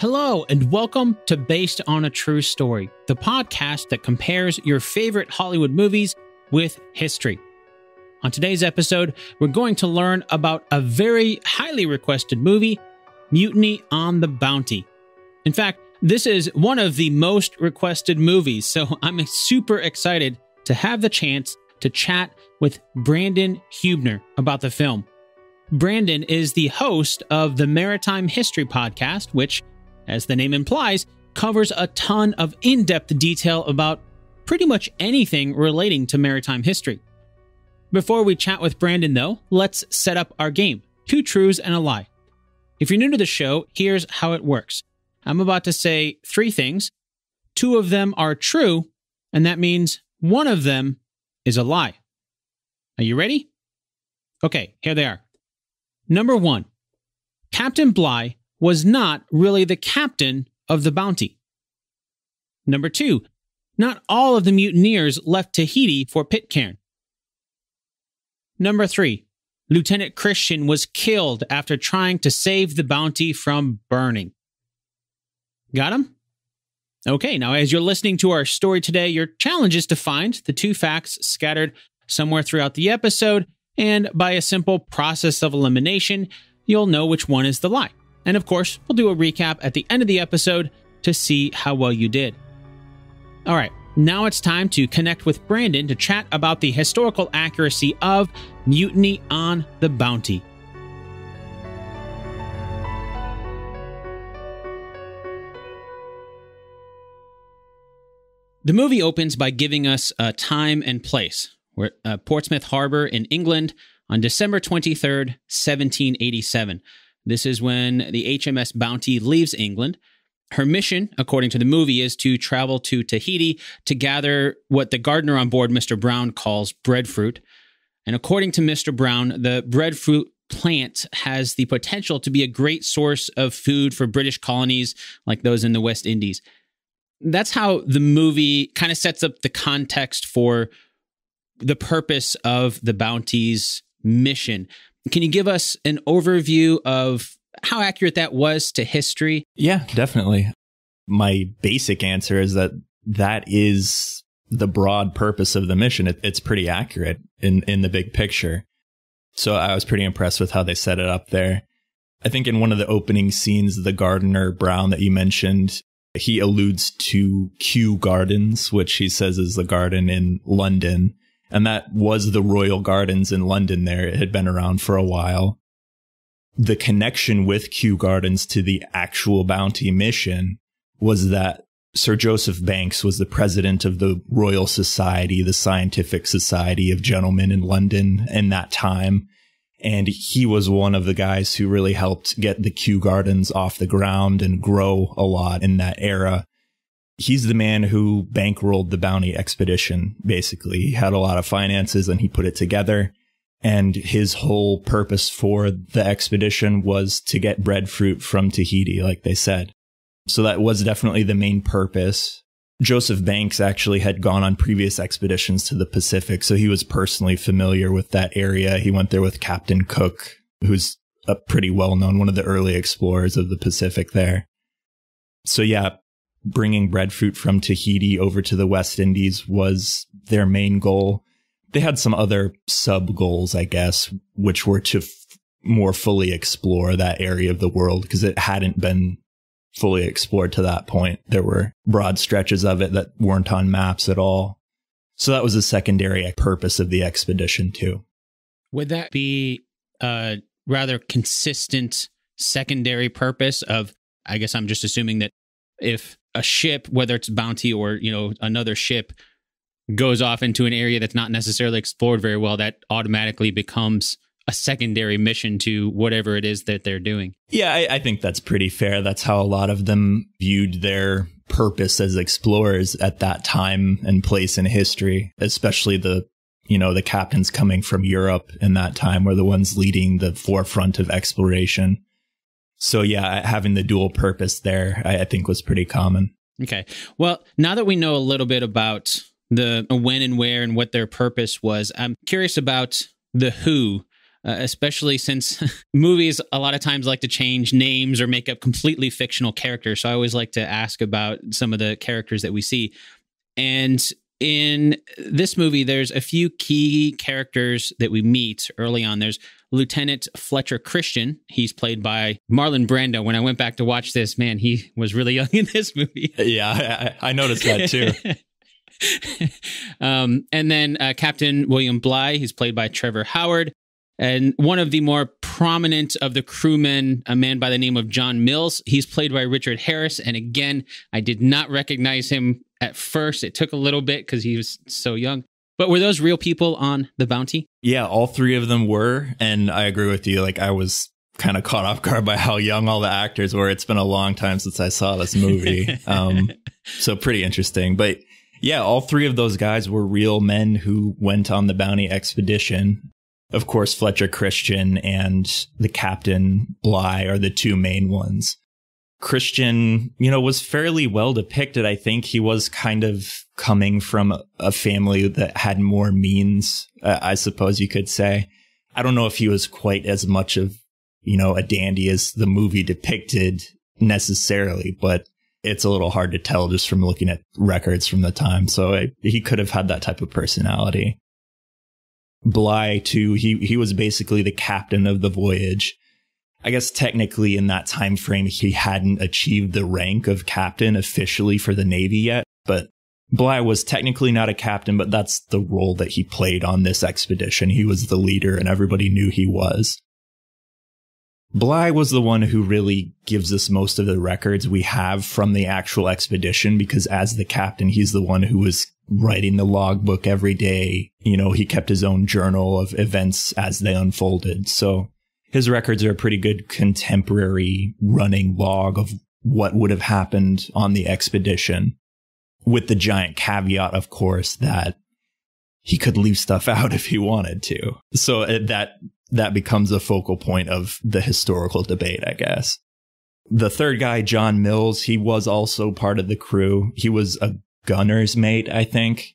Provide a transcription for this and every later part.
Hello, and welcome to Based on a True Story, the podcast that compares your favorite Hollywood movies with history. On today's episode, we're going to learn about a very highly requested movie, Mutiny on the Bounty. In fact, this is one of the most requested movies, so I'm super excited to have the chance to chat with Brandon Hubner about the film. Brandon is the host of the Maritime History Podcast, which as the name implies, covers a ton of in depth detail about pretty much anything relating to maritime history. Before we chat with Brandon, though, let's set up our game two truths and a lie. If you're new to the show, here's how it works I'm about to say three things. Two of them are true, and that means one of them is a lie. Are you ready? Okay, here they are. Number one Captain Bligh was not really the captain of the bounty. Number two, not all of the mutineers left Tahiti for Pitcairn. Number three, Lieutenant Christian was killed after trying to save the bounty from burning. Got him? Okay, now as you're listening to our story today, your challenge is to find the two facts scattered somewhere throughout the episode, and by a simple process of elimination, you'll know which one is the lie. And of course, we'll do a recap at the end of the episode to see how well you did. All right, now it's time to connect with Brandon to chat about the historical accuracy of Mutiny on the Bounty. The movie opens by giving us a time and place. We're at uh, Portsmouth Harbor in England on December 23rd, 1787. This is when the HMS Bounty leaves England. Her mission, according to the movie, is to travel to Tahiti to gather what the gardener on board, Mr. Brown, calls breadfruit. And according to Mr. Brown, the breadfruit plant has the potential to be a great source of food for British colonies like those in the West Indies. That's how the movie kind of sets up the context for the purpose of the bounty's mission. Can you give us an overview of how accurate that was to history? Yeah, definitely. My basic answer is that that is the broad purpose of the mission. It, it's pretty accurate in, in the big picture. So I was pretty impressed with how they set it up there. I think in one of the opening scenes, the gardener Brown that you mentioned, he alludes to Kew Gardens, which he says is the garden in London and that was the Royal Gardens in London there. It had been around for a while. The connection with Kew Gardens to the actual bounty mission was that Sir Joseph Banks was the president of the Royal Society, the Scientific Society of Gentlemen in London in that time. And he was one of the guys who really helped get the Kew Gardens off the ground and grow a lot in that era he's the man who bankrolled the bounty expedition. Basically, he had a lot of finances and he put it together. And his whole purpose for the expedition was to get breadfruit from Tahiti, like they said. So that was definitely the main purpose. Joseph Banks actually had gone on previous expeditions to the Pacific, so he was personally familiar with that area. He went there with Captain Cook, who's a pretty well known one of the early explorers of the Pacific there. So yeah, bringing breadfruit from Tahiti over to the West Indies was their main goal. They had some other sub goals, I guess, which were to more fully explore that area of the world because it hadn't been fully explored to that point. There were broad stretches of it that weren't on maps at all. So that was a secondary purpose of the expedition, too. Would that be a rather consistent secondary purpose of, I guess I'm just assuming that if a ship, whether it's bounty or you know another ship, goes off into an area that's not necessarily explored very well, that automatically becomes a secondary mission to whatever it is that they're doing. Yeah, I, I, think that's pretty fair. That's how a lot of them viewed their purpose as explorers at that time and place in history, especially the you know the captains coming from Europe in that time were the ones leading the forefront of exploration. So yeah, having the dual purpose there, I, I think was pretty common. Okay. Well, now that we know a little bit about the when and where and what their purpose was, I'm curious about the who uh, especially since movies a lot of times like to change names or make up completely fictional characters. So I always like to ask about some of the characters that we see. And in this movie, there's a few key characters that we meet early on. There's Lieutenant Fletcher Christian. He's played by Marlon Brando. When I went back to watch this, man, he was really young in this movie. Yeah, I, I noticed that too. um, and then uh, Captain William Bly, he's played by Trevor Howard. And one of the more prominent of the crewmen, a man by the name of John Mills, he's played by Richard Harris. And again, I did not recognize him at first. It took a little bit because he was so young. But were those real people on the bounty? Yeah, all three of them were. And I agree with you. Like, I was kind of caught off guard by how young all the actors were. It's been a long time since I saw this movie. um, so, pretty interesting. But yeah, all three of those guys were real men who went on the bounty expedition. Of course, Fletcher Christian and the captain Bly are the two main ones. Christian, you know, was fairly well depicted. I think he was kind of coming from a family that had more means, uh, I suppose you could say. I don't know if he was quite as much of, you know, a dandy as the movie depicted necessarily, but it's a little hard to tell just from looking at records from the time. So he could have had that type of personality. Bly too, he he was basically the captain of the voyage. I guess technically in that time frame he hadn't achieved the rank of captain officially for the navy yet, but Bly was technically not a captain, but that's the role that he played on this expedition. He was the leader, and everybody knew he was. Bly was the one who really gives us most of the records we have from the actual expedition because, as the captain, he's the one who was writing the logbook every day. You know, he kept his own journal of events as they unfolded. So his records are a pretty good contemporary running log of what would have happened on the expedition with the giant caveat, of course, that he could leave stuff out if he wanted to. So uh, that that becomes a focal point of the historical debate, I guess. The third guy, John Mills, he was also part of the crew. He was a gunner's mate, I think.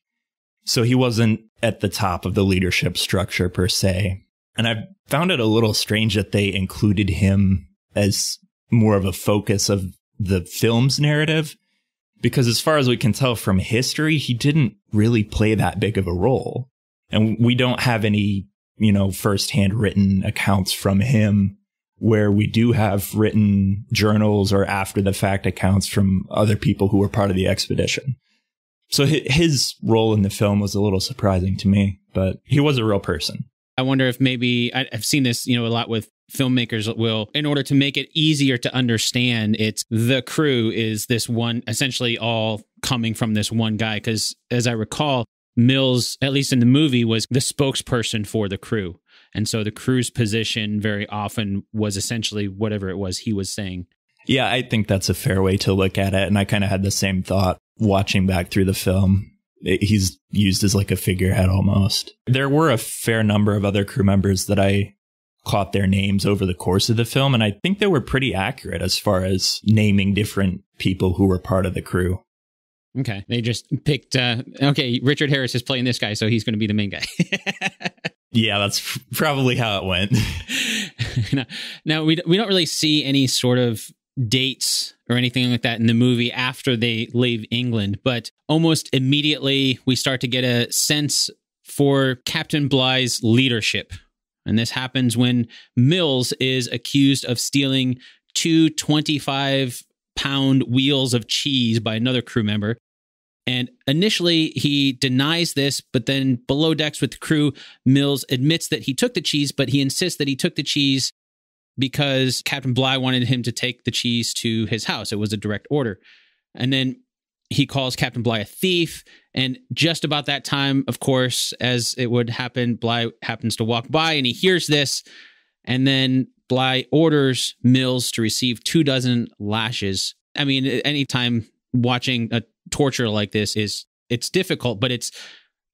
So he wasn't at the top of the leadership structure per se. And I found it a little strange that they included him as more of a focus of the film's narrative because as far as we can tell from history, he didn't really play that big of a role. And we don't have any, you know, firsthand written accounts from him where we do have written journals or after the fact accounts from other people who were part of the expedition. So his role in the film was a little surprising to me, but he was a real person. I wonder if maybe I've seen this, you know, a lot with filmmakers will in order to make it easier to understand it's the crew is this one essentially all coming from this one guy because as i recall mills at least in the movie was the spokesperson for the crew and so the crew's position very often was essentially whatever it was he was saying yeah i think that's a fair way to look at it and i kind of had the same thought watching back through the film he's used as like a figurehead almost. There were a fair number of other crew members that I caught their names over the course of the film. And I think they were pretty accurate as far as naming different people who were part of the crew. Okay. They just picked, uh, okay, Richard Harris is playing this guy, so he's going to be the main guy. yeah, that's probably how it went. now, now, we, we don't really see any sort of dates or anything like that in the movie after they leave England, but almost immediately we start to get a sense for Captain Bly's leadership and this happens when Mills is accused of stealing two 25 pound wheels of cheese by another crew member. And initially, he denies this, but then below decks with the crew, Mills admits that he took the cheese, but he insists that he took the cheese because Captain Bly wanted him to take the cheese to his house. It was a direct order. And then he calls Captain Bly a thief and just about that time, of course, as it would happen, Bly happens to walk by and he hears this. And then Bly orders Mills to receive two dozen lashes. I mean, anytime watching a torture like this is it's difficult, but it's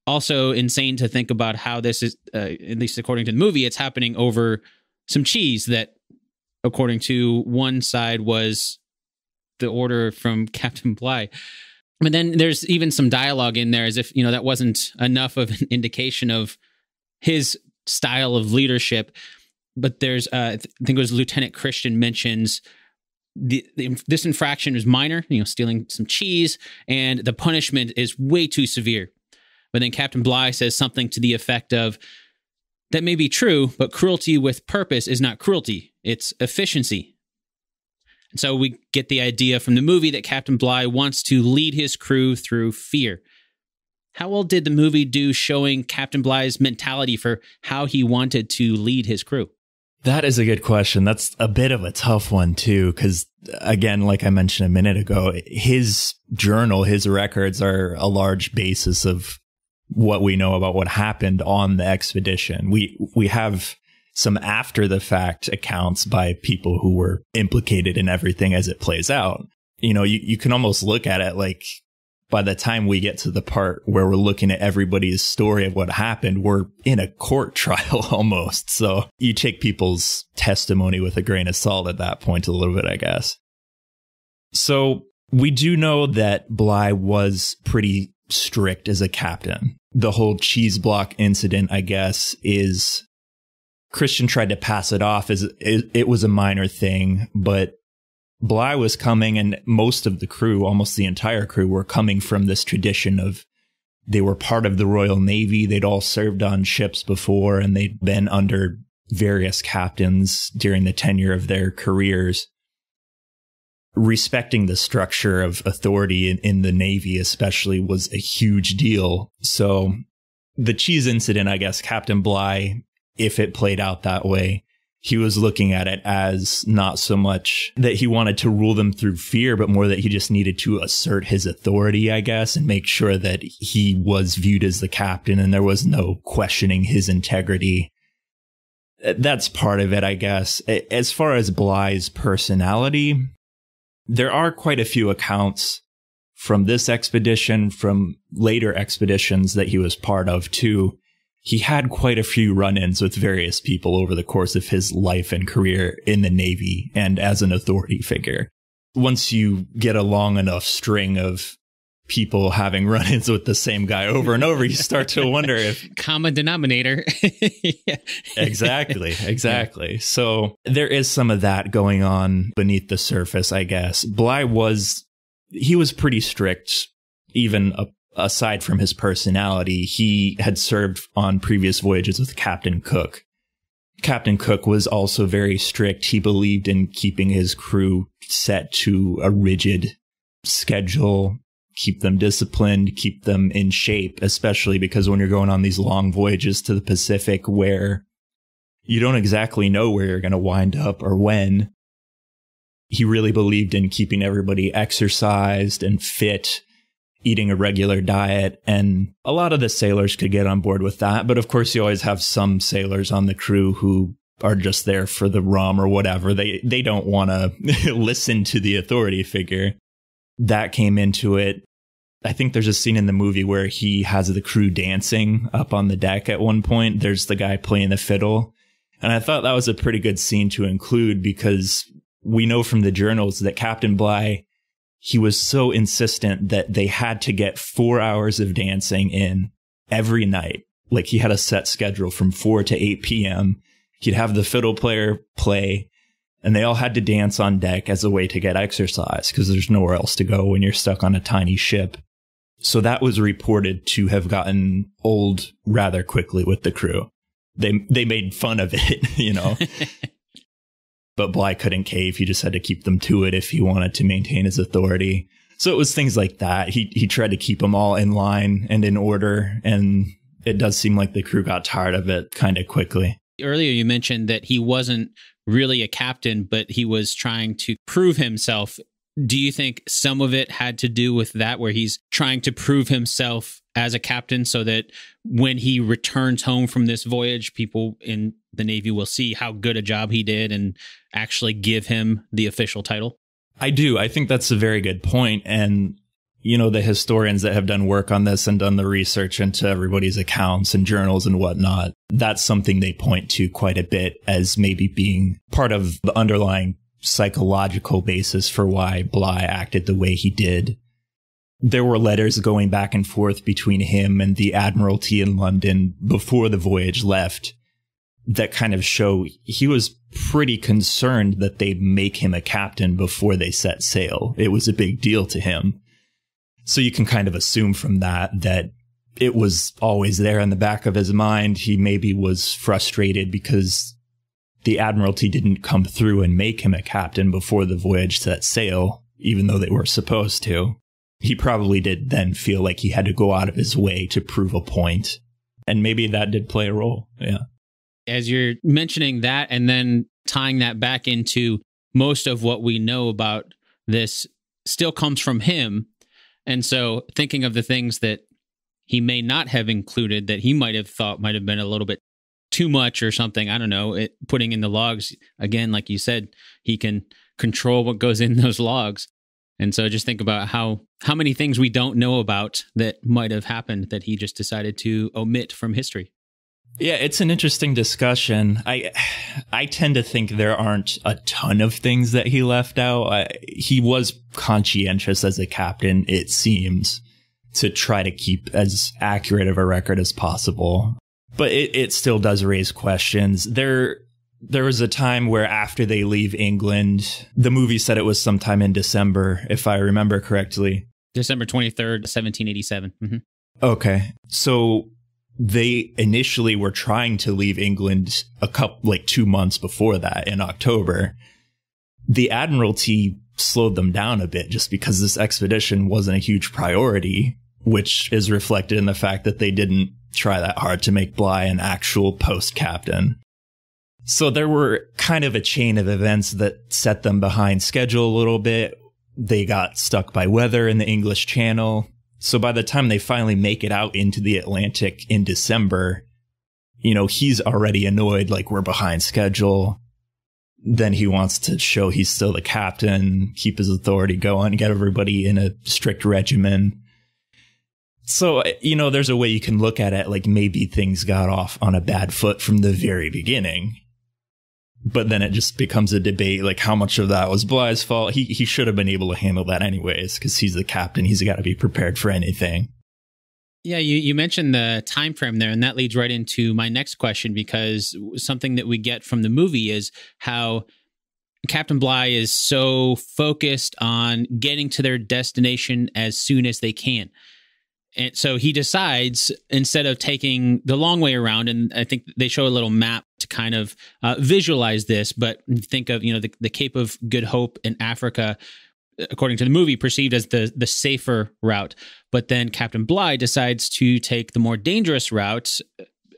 also insane to think about how this is, uh, at least according to the movie, it's happening over some cheese that, according to one side, was the order from Captain Bly but then there's even some dialogue in there as if you know that wasn't enough of an indication of his style of leadership but there's uh, i think it was lieutenant christian mentions the, the, this infraction is minor you know stealing some cheese and the punishment is way too severe but then captain bly says something to the effect of that may be true but cruelty with purpose is not cruelty it's efficiency and so we get the idea from the movie that Captain Bligh wants to lead his crew through fear. How well did the movie do showing Captain Bligh's mentality for how he wanted to lead his crew? That is a good question. That's a bit of a tough one too, because again, like I mentioned a minute ago, his journal, his records are a large basis of what we know about what happened on the expedition. We we have some after the fact accounts by people who were implicated in everything as it plays out. You know, you, you can almost look at it like by the time we get to the part where we're looking at everybody's story of what happened, we're in a court trial almost. So you take people's testimony with a grain of salt at that point a little bit, I guess. So we do know that Bly was pretty strict as a captain. The whole cheese block incident, I guess, is Christian tried to pass it off as it, it was a minor thing, but Bly was coming, and most of the crew, almost the entire crew, were coming from this tradition of they were part of the Royal Navy. They'd all served on ships before, and they'd been under various captains during the tenure of their careers. Respecting the structure of authority in, in the Navy, especially, was a huge deal. So, the cheese incident, I guess, Captain Bly if it played out that way. He was looking at it as not so much that he wanted to rule them through fear, but more that he just needed to assert his authority, I guess, and make sure that he was viewed as the captain and there was no questioning his integrity. That's part of it, I guess. As far as Bly's personality, there are quite a few accounts from this expedition, from later expeditions that he was part of too, he had quite a few run ins with various people over the course of his life and career in the Navy and as an authority figure. Once you get a long enough string of people having run ins with the same guy over and over, you start to wonder if common denominator. Exactly. Exactly. Yeah. So there is some of that going on beneath the surface, I guess. Bly was, he was pretty strict even up aside from his personality, he had served on previous voyages with Captain Cook. Captain Cook was also very strict. He believed in keeping his crew set to a rigid schedule, keep them disciplined, keep them in shape, especially because when you're going on these long voyages to the Pacific where you don't exactly know where you're going to wind up or when. He really believed in keeping everybody exercised and fit eating a regular diet. And a lot of the sailors could get on board with that. But of course, you always have some sailors on the crew who are just there for the rum or whatever. They they don't want to listen to the authority figure. That came into it. I think there's a scene in the movie where he has the crew dancing up on the deck at one point. There's the guy playing the fiddle. And I thought that was a pretty good scene to include because we know from the journals that Captain Bligh he was so insistent that they had to get four hours of dancing in every night. Like he had a set schedule from 4 to 8 p.m. He'd have the fiddle player play, and they all had to dance on deck as a way to get exercise because there's nowhere else to go when you're stuck on a tiny ship. So that was reported to have gotten old rather quickly with the crew. They they made fun of it, you know. but Bly couldn't cave. He just had to keep them to it if he wanted to maintain his authority. So it was things like that. He he tried to keep them all in line and in order, and it does seem like the crew got tired of it kind of quickly. Earlier, you mentioned that he wasn't really a captain, but he was trying to prove himself. Do you think some of it had to do with that, where he's trying to prove himself as a captain so that when he returns home from this voyage, people in the Navy will see how good a job he did and actually give him the official title? I do. I think that's a very good point. And, you know, the historians that have done work on this and done the research into everybody's accounts and journals and whatnot, that's something they point to quite a bit as maybe being part of the underlying psychological basis for why Bly acted the way he did. There were letters going back and forth between him and the Admiralty in London before the voyage left that kind of show he was pretty concerned that they make him a captain before they set sail. It was a big deal to him. So you can kind of assume from that that it was always there in the back of his mind. He maybe was frustrated because the Admiralty didn't come through and make him a captain before the voyage set sail, even though they were supposed to. He probably did then feel like he had to go out of his way to prove a point. And maybe that did play a role. Yeah as you're mentioning that and then tying that back into most of what we know about this still comes from him. And so thinking of the things that he may not have included that he might have thought might have been a little bit too much or something, I don't know, it, putting in the logs, again, like you said, he can control what goes in those logs. And so just think about how how many things we don't know about that might have happened that he just decided to omit from history. Yeah, it's an interesting discussion. I I tend to think there aren't a ton of things that he left out. I, he was conscientious as a captain, it seems, to try to keep as accurate of a record as possible. But it, it still does raise questions. There there was a time where after they leave England, the movie said it was sometime in December, if I remember correctly. December 23rd, 1787. Mm -hmm. Okay. So they initially were trying to leave England a couple, like two months before that in October. The Admiralty slowed them down a bit just because this expedition wasn't a huge priority, which is reflected in the fact that they didn't try that hard to make Bly an actual post captain. So there were kind of a chain of events that set them behind schedule a little bit. They got stuck by weather in the English Channel. So by the time they finally make it out into the Atlantic in December, you know, he's already annoyed, like we're behind schedule. Then he wants to show he's still the captain, keep his authority going, get everybody in a strict regimen. So, you know, there's a way you can look at it like maybe things got off on a bad foot from the very beginning but then it just becomes a debate like how much of that was Bly's fault. He he should have been able to handle that anyways because he's the captain. He's got to be prepared for anything. Yeah, you, you mentioned the time frame there, and that leads right into my next question because something that we get from the movie is how Captain Bly is so focused on getting to their destination as soon as they can. And so he decides instead of taking the long way around, and I think they show a little map to kind of uh, visualize this, but think of you know the, the Cape of Good Hope in Africa, according to the movie, perceived as the the safer route. But then Captain Bligh decides to take the more dangerous route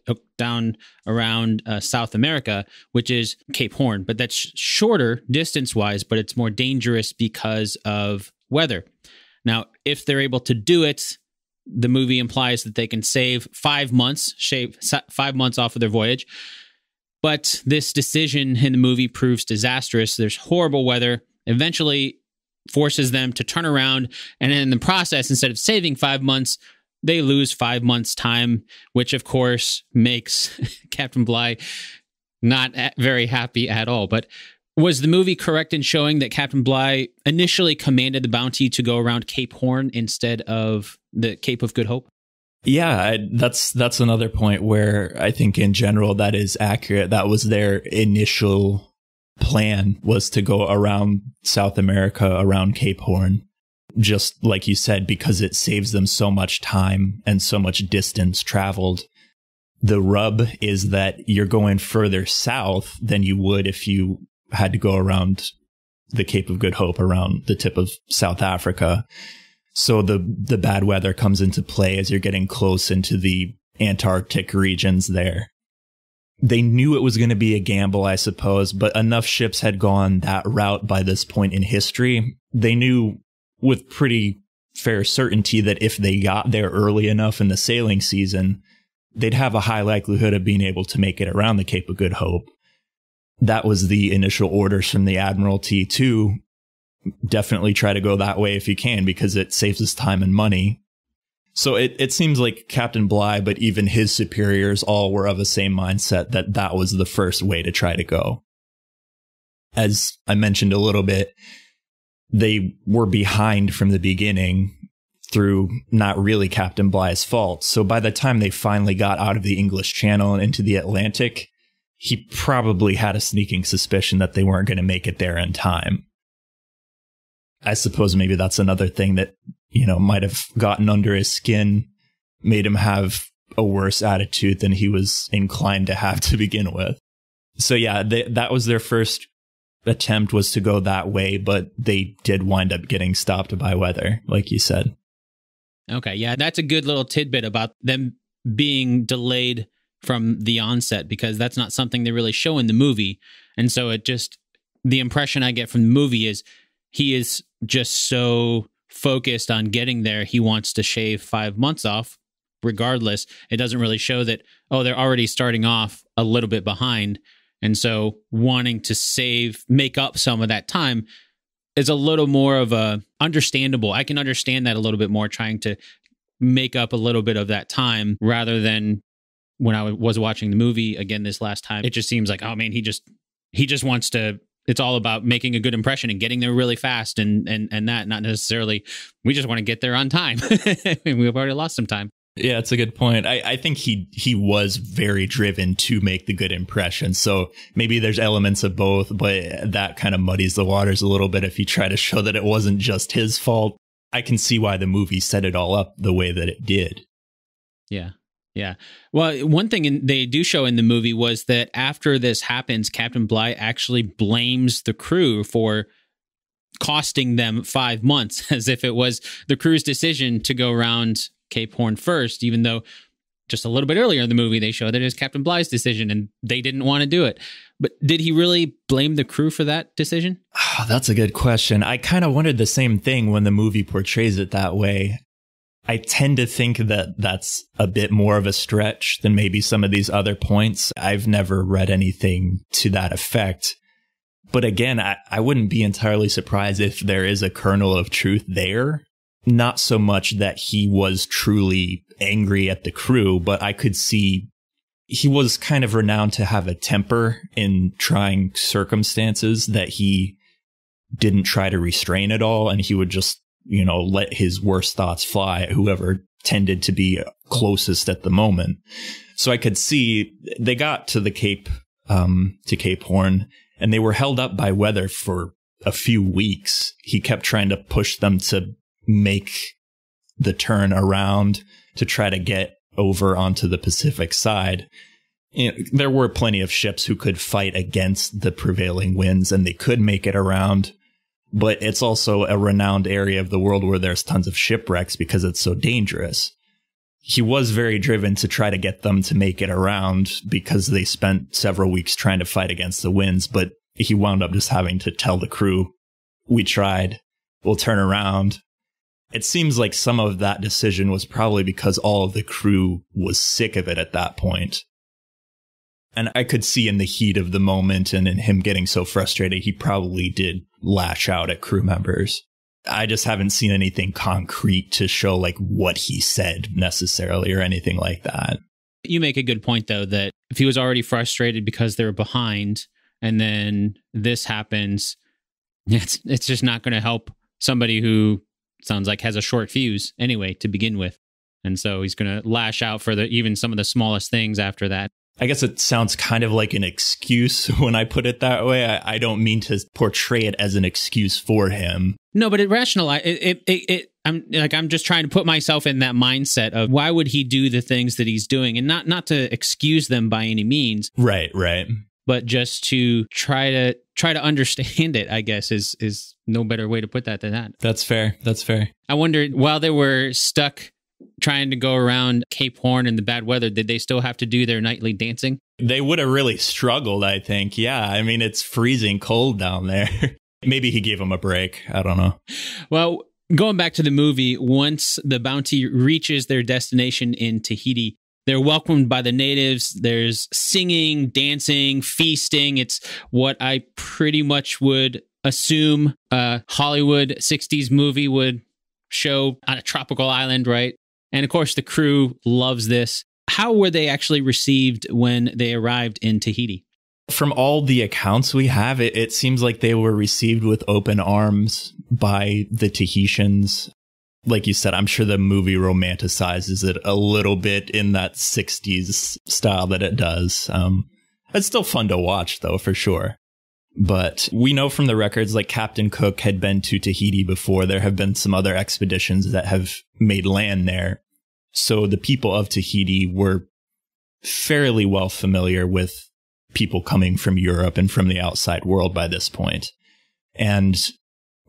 uh, down around uh, South America, which is Cape Horn, but that's shorter distance wise, but it's more dangerous because of weather. Now, if they're able to do it, the movie implies that they can save five months, shave five months off of their voyage. But this decision in the movie proves disastrous. There's horrible weather. Eventually, forces them to turn around, and in the process, instead of saving five months, they lose five months' time, which of course makes Captain Bligh not very happy at all. But was the movie correct in showing that Captain Bligh initially commanded the bounty to go around Cape Horn instead of the Cape of Good Hope? Yeah, I, that's that's another point where I think in general that is accurate. That was their initial plan was to go around South America around Cape Horn just like you said because it saves them so much time and so much distance traveled. The rub is that you're going further south than you would if you had to go around the Cape of Good Hope, around the tip of South Africa. So the the bad weather comes into play as you're getting close into the Antarctic regions there. They knew it was going to be a gamble, I suppose, but enough ships had gone that route by this point in history. They knew with pretty fair certainty that if they got there early enough in the sailing season, they'd have a high likelihood of being able to make it around the Cape of Good Hope that was the initial orders from the Admiralty to definitely try to go that way if you can because it saves us time and money. So it, it seems like Captain Bligh, but even his superiors all were of the same mindset that that was the first way to try to go. As I mentioned a little bit, they were behind from the beginning through not really Captain Bligh's fault. So by the time they finally got out of the English Channel and into the Atlantic, he probably had a sneaking suspicion that they weren't going to make it there in time. I suppose maybe that's another thing that, you know, might have gotten under his skin, made him have a worse attitude than he was inclined to have to begin with. So yeah, they, that was their first attempt was to go that way, but they did wind up getting stopped by weather, like you said. Okay, yeah, that's a good little tidbit about them being delayed from the onset because that's not something they really show in the movie. And so it just the impression I get from the movie is he is just so focused on getting there, he wants to shave five months off regardless. It doesn't really show that, oh, they're already starting off a little bit behind. And so wanting to save, make up some of that time is a little more of a understandable. I can understand that a little bit more, trying to make up a little bit of that time rather than when I was watching the movie again this last time, it just seems like, oh man, he just he just wants to it's all about making a good impression and getting there really fast and and and that not necessarily we just want to get there on time. We've already lost some time. Yeah, that's a good point. I, I think he he was very driven to make the good impression. So maybe there's elements of both, but that kind of muddies the waters a little bit if you try to show that it wasn't just his fault. I can see why the movie set it all up the way that it did. Yeah. Yeah. Well, one thing in, they do show in the movie was that after this happens, Captain Bligh actually blames the crew for costing them five months, as if it was the crew's decision to go around Cape Horn first, even though just a little bit earlier in the movie they showed that it was Captain Bligh's decision and they didn't want to do it. But did he really blame the crew for that decision? Oh, that's a good question. I kind of wondered the same thing when the movie portrays it that way. I tend to think that that's a bit more of a stretch than maybe some of these other points. I've never read anything to that effect. But again, I, I wouldn't be entirely surprised if there is a kernel of truth there. Not so much that he was truly angry at the crew, but I could see he was kind of renowned to have a temper in trying circumstances that he didn't try to restrain at all and he would just you know, let his worst thoughts fly at whoever tended to be closest at the moment. So I could see they got to the Cape, um, to Cape Horn, and they were held up by weather for a few weeks. He kept trying to push them to make the turn around to try to get over onto the Pacific side. You know, there were plenty of ships who could fight against the prevailing winds and they could make it around but it's also a renowned area of the world where there's tons of shipwrecks because it's so dangerous. He was very driven to try to get them to make it around because they spent several weeks trying to fight against the winds, but he wound up just having to tell the crew, We tried, we'll turn around. It seems like some of that decision was probably because all of the crew was sick of it at that point and I could see in the heat of the moment and in him getting so frustrated, he probably did lash out at crew members. I just haven't seen anything concrete to show like what he said necessarily or anything like that. You make a good point though that if he was already frustrated because they were behind and then this happens, it's it's just not going to help somebody who sounds like has a short fuse anyway to begin with. And so he's going to lash out for the even some of the smallest things after that. I guess it sounds kind of like an excuse when I put it that way. I, I don't mean to portray it as an excuse for him. No, but it rationalize it, it, it, it I'm like I'm just trying to put myself in that mindset of why would he do the things that he's doing and not not to excuse them by any means. Right, right. But just to try to try to understand it, I guess is is no better way to put that than that. That's fair. That's fair. I wondered while they were stuck trying to go around Cape Horn in the bad weather, did they still have to do their nightly dancing? They would have really struggled, I think. Yeah. I mean, it's freezing cold down there. Maybe he gave them a break. I don't know. Well, going back to the movie, once the bounty reaches their destination in Tahiti, they're welcomed by the natives. There's singing, dancing, feasting. It's what I pretty much would assume a Hollywood 60s movie would show on a tropical island, right? And of course, the crew loves this. How were they actually received when they arrived in Tahiti? From all the accounts we have, it, it seems like they were received with open arms by the Tahitians. Like you said, I'm sure the movie romanticizes it a little bit in that 60s style that it does. Um, it's still fun to watch, though, for sure. But we know from the records, like Captain Cook had been to Tahiti before. There have been some other expeditions that have made land there. So the people of Tahiti were fairly well familiar with people coming from Europe and from the outside world by this point. And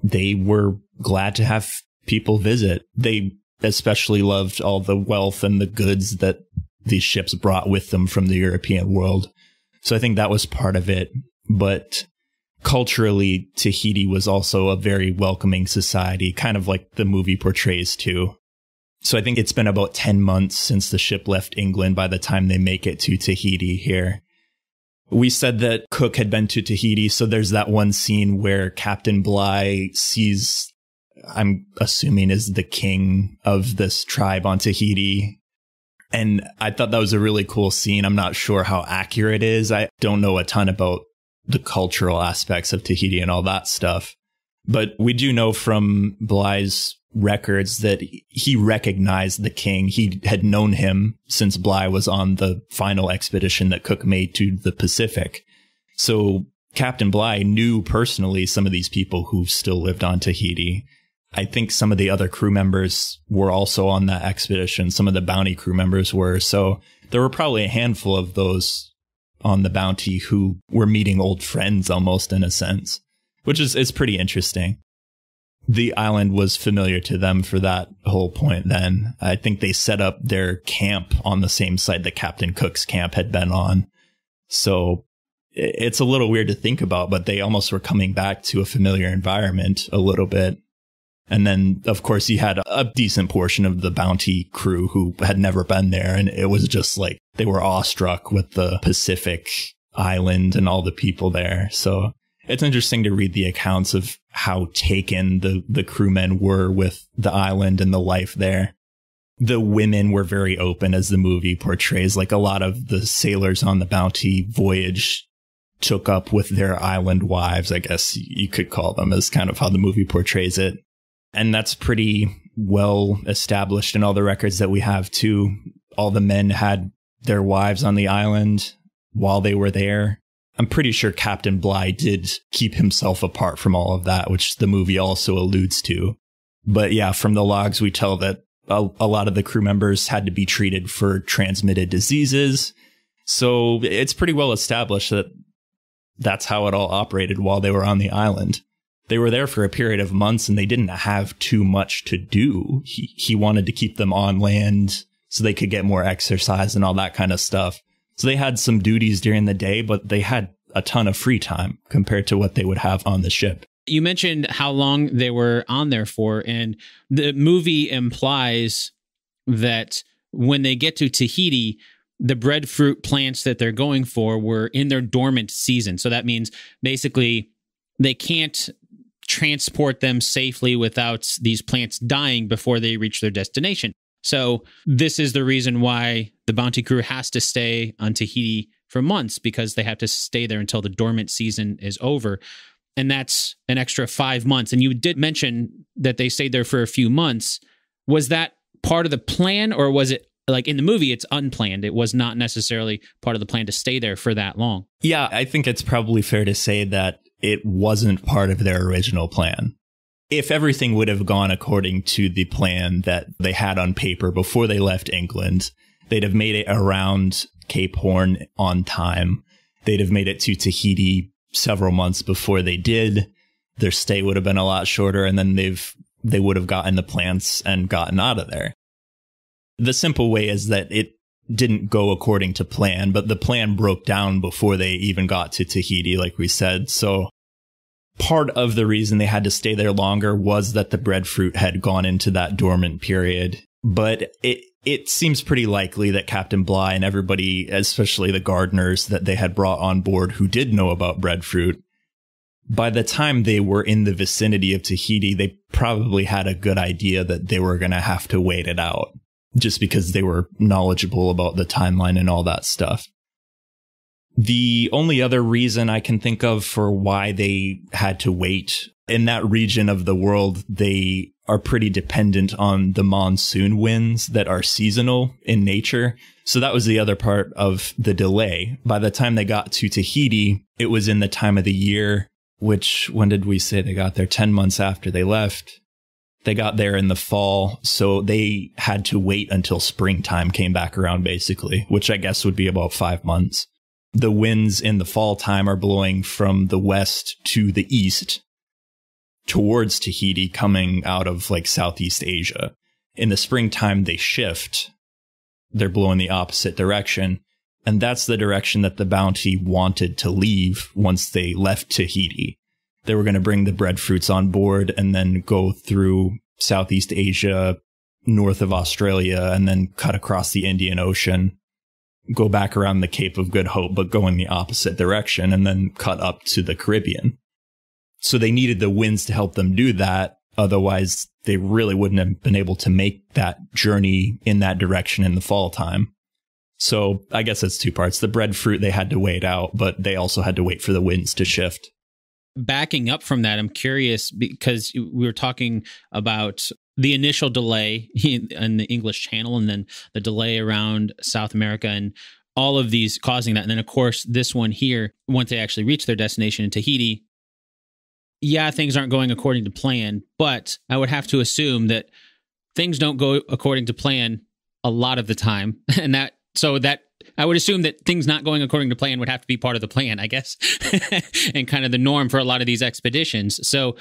they were glad to have people visit. They especially loved all the wealth and the goods that these ships brought with them from the European world. So I think that was part of it. But culturally, Tahiti was also a very welcoming society, kind of like the movie portrays too. So I think it's been about 10 months since the ship left England by the time they make it to Tahiti here. We said that Cook had been to Tahiti. So there's that one scene where Captain Bligh sees, I'm assuming, is the king of this tribe on Tahiti. And I thought that was a really cool scene. I'm not sure how accurate it is. I don't know a ton about the cultural aspects of Tahiti and all that stuff. But we do know from Bligh's records that he recognized the king. He had known him since Bligh was on the final expedition that Cook made to the Pacific. So Captain Bligh knew personally some of these people who still lived on Tahiti. I think some of the other crew members were also on that expedition. Some of the bounty crew members were. So there were probably a handful of those on the bounty who were meeting old friends almost in a sense, which is, is pretty interesting the island was familiar to them for that whole point then. I think they set up their camp on the same side that Captain Cook's camp had been on. So it's a little weird to think about, but they almost were coming back to a familiar environment a little bit. And then, of course, you had a decent portion of the bounty crew who had never been there. And it was just like they were awestruck with the Pacific island and all the people there. So it's interesting to read the accounts of how taken the the crewmen were with the island and the life there. The women were very open as the movie portrays like a lot of the sailors on the bounty voyage took up with their island wives, I guess you could call them as kind of how the movie portrays it. And that's pretty well established in all the records that we have too. All the men had their wives on the island while they were there I'm pretty sure Captain Bligh did keep himself apart from all of that, which the movie also alludes to. But yeah, from the logs, we tell that a, a lot of the crew members had to be treated for transmitted diseases. So it's pretty well established that that's how it all operated while they were on the island. They were there for a period of months and they didn't have too much to do. He, he wanted to keep them on land so they could get more exercise and all that kind of stuff. So they had some duties during the day, but they had a ton of free time compared to what they would have on the ship. You mentioned how long they were on there for, and the movie implies that when they get to Tahiti, the breadfruit plants that they're going for were in their dormant season. So that means basically they can't transport them safely without these plants dying before they reach their destination. So this is the reason why the bounty crew has to stay on Tahiti for months because they have to stay there until the dormant season is over. And that's an extra five months. And you did mention that they stayed there for a few months. Was that part of the plan, or was it like in the movie, it's unplanned. It was not necessarily part of the plan to stay there for that long. Yeah, I think it's probably fair to say that it wasn't part of their original plan. If everything would have gone according to the plan that they had on paper before they left England, They'd have made it around Cape Horn on time. They'd have made it to Tahiti several months before they did. Their stay would have been a lot shorter, and then they've they would have gotten the plants and gotten out of there. The simple way is that it didn't go according to plan, but the plan broke down before they even got to Tahiti, like we said. So part of the reason they had to stay there longer was that the breadfruit had gone into that dormant period. But it it seems pretty likely that Captain Bly and everybody, especially the gardeners that they had brought on board who did know about breadfruit, by the time they were in the vicinity of Tahiti, they probably had a good idea that they were going to have to wait it out just because they were knowledgeable about the timeline and all that stuff. The only other reason I can think of for why they had to wait in that region of the world, they are pretty dependent on the monsoon winds that are seasonal in nature. So that was the other part of the delay. By the time they got to Tahiti, it was in the time of the year, which when did we say they got there? 10 months after they left. They got there in the fall. So they had to wait until springtime came back around, basically, which I guess would be about five months. The winds in the fall time are blowing from the west to the east, towards Tahiti coming out of like Southeast Asia. In the springtime, they shift, they're blowing the opposite direction. And that's the direction that the bounty wanted to leave once they left Tahiti. They were going to bring the breadfruits on board and then go through Southeast Asia, north of Australia, and then cut across the Indian Ocean, go back around the Cape of Good Hope, but go in the opposite direction, and then cut up to the Caribbean so they needed the winds to help them do that. Otherwise, they really wouldn't have been able to make that journey in that direction in the fall time. So I guess that's two parts. The breadfruit they had to wait out, but they also had to wait for the winds to shift. Backing up from that, I'm curious because we were talking about the initial delay in the English Channel and then the delay around South America and all of these causing that. And then, of course, this one here, once they actually reach their destination in Tahiti, yeah, things aren't going according to plan, but I would have to assume that things don't go according to plan a lot of the time. And that, so that I would assume that things not going according to plan would have to be part of the plan, I guess, and kind of the norm for a lot of these expeditions. So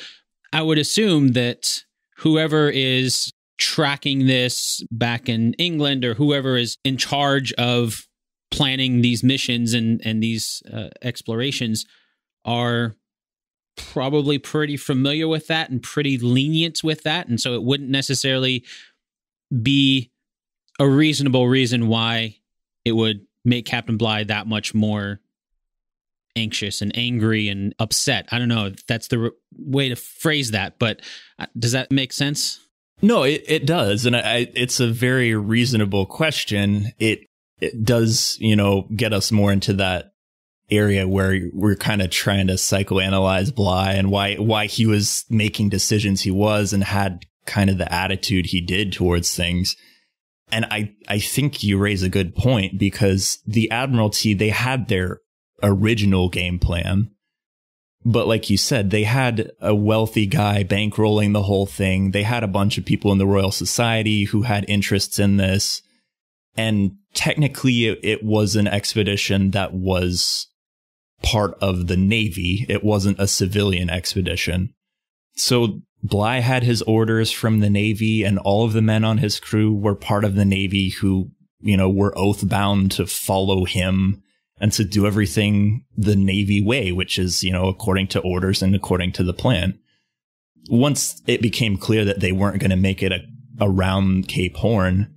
I would assume that whoever is tracking this back in England or whoever is in charge of planning these missions and and these uh, explorations are probably pretty familiar with that and pretty lenient with that. And so it wouldn't necessarily be a reasonable reason why it would make Captain Bly that much more anxious and angry and upset. I don't know if that's the re- way to phrase that, but uh, does that make sense? No, it, it does. And I, it's a very reasonable question. It, it does, you know, get us more into that area where we're kind of trying to psychoanalyze Bly and why why he was making decisions he was and had kind of the attitude he did towards things. And I I think you raise a good point because the Admiralty they had their original game plan. But like you said, they had a wealthy guy bankrolling the whole thing. They had a bunch of people in the Royal Society who had interests in this. And technically, it, it was an expedition that was part of the Navy. It wasn't a civilian expedition. So Bly had his orders from the Navy, and all of the men on his crew were part of the Navy who, you know, were oath bound to follow him and to do everything the Navy way, which is, you know, according to orders and according to the plan. Once it became clear that they weren't going to make it a, around Cape Horn,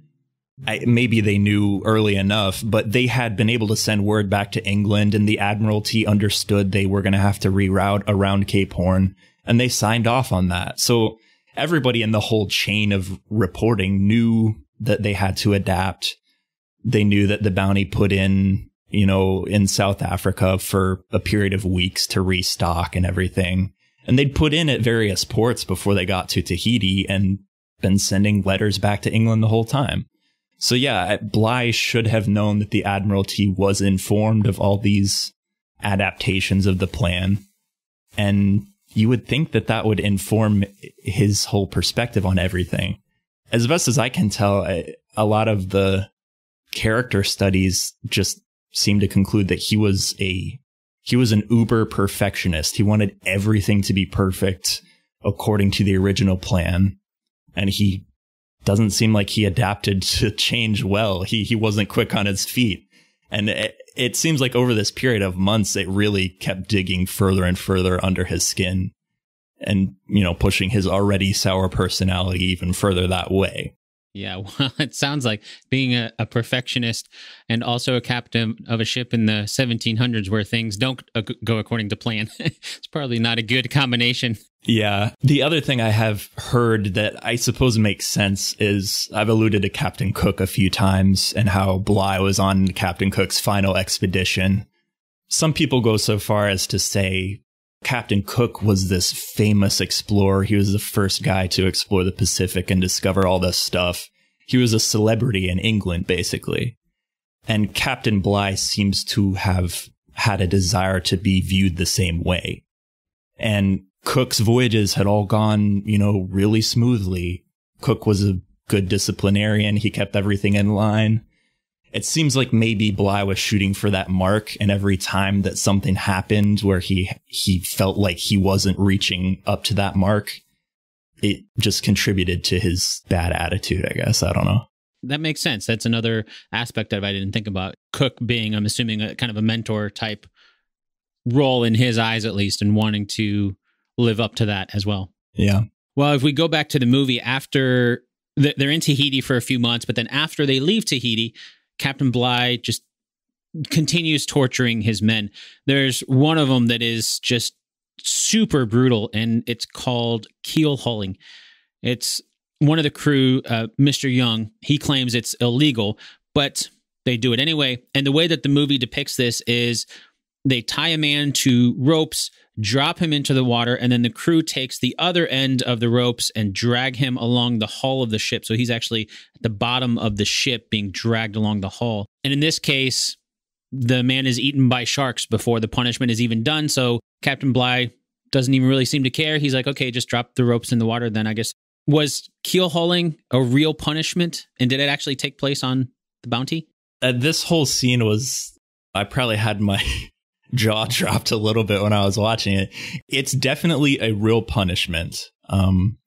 I, maybe they knew early enough, but they had been able to send word back to England, and the Admiralty understood they were going to have to reroute around Cape Horn, and they signed off on that. So everybody in the whole chain of reporting knew that they had to adapt. They knew that the bounty put in, you know, in South Africa for a period of weeks to restock and everything. And they'd put in at various ports before they got to Tahiti and been sending letters back to England the whole time. So yeah, Bly should have known that the Admiralty was informed of all these adaptations of the plan. And you would think that that would inform his whole perspective on everything. As best as I can tell, a lot of the character studies just seem to conclude that he was a he was an uber perfectionist. He wanted everything to be perfect according to the original plan and he doesn't seem like he adapted to change well. He he wasn't quick on his feet. And it, it seems like over this period of months, it really kept digging further and further under his skin and, you know, pushing his already sour personality even further that way. Yeah, well, it sounds like being a, a, perfectionist and also a captain of a ship in the 1700s where things don't go according to plan. it's probably not a good combination. Yeah. The other thing I have heard that I suppose makes sense is I've alluded to Captain Cook a few times and how Bligh was on Captain Cook's final expedition. Some people go so far as to say Captain Cook was this famous explorer. He was the first guy to explore the Pacific and discover all this stuff. He was a celebrity in England, basically. And Captain Bligh seems to have had a desire to be viewed the same way. And Cook's voyages had all gone, you know, really smoothly. Cook was a good disciplinarian. He kept everything in line it seems like maybe Bly was shooting for that mark. And every time that something happened where he, he felt like he wasn't reaching up to that mark, it just contributed to his bad attitude, I guess. I don't know. That makes sense. That's another aspect that I didn't think about. Cook being, I'm assuming, a kind of a mentor type role in his eyes, at least, and wanting to live up to that as well. Yeah. Well, if we go back to the movie after they're in Tahiti for a few months, but then after they leave Tahiti, Captain Bligh just continues torturing his men. There's one of them that is just super brutal, and it's called keel hauling. It's one of the crew, uh, Mr. Young, he claims it's illegal, but they do it anyway. And the way that the movie depicts this is they tie a man to ropes drop him into the water, and then the crew takes the other end of the ropes and drag him along the hull of the ship. So he's actually at the bottom of the ship being dragged along the hull. And in this case, the man is eaten by sharks before the punishment is even done. So Captain Bligh doesn't even really seem to care. He's like, okay, just drop the ropes in the water. Then I guess was keel hauling a real punishment, and did it actually take place on the bounty? Uh, this whole scene was. I probably had my jaw dropped a little bit when I was watching it. It's definitely a real punishment. Um,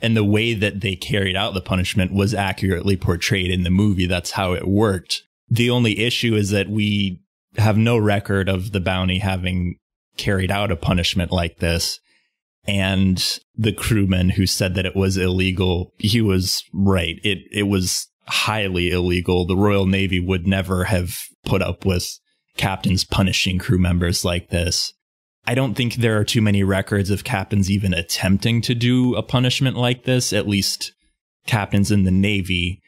and the way that they carried out the punishment was accurately portrayed in the movie. That's how it worked. The only issue is that we have no record of the bounty having carried out a punishment like this. And the crewman who said that it was illegal, he was right. It, it was highly illegal. The Royal Navy would never have put up with captains punishing crew members like this. I don't think there are too many records of captains even attempting to do a punishment like this, at least captains in the Navy.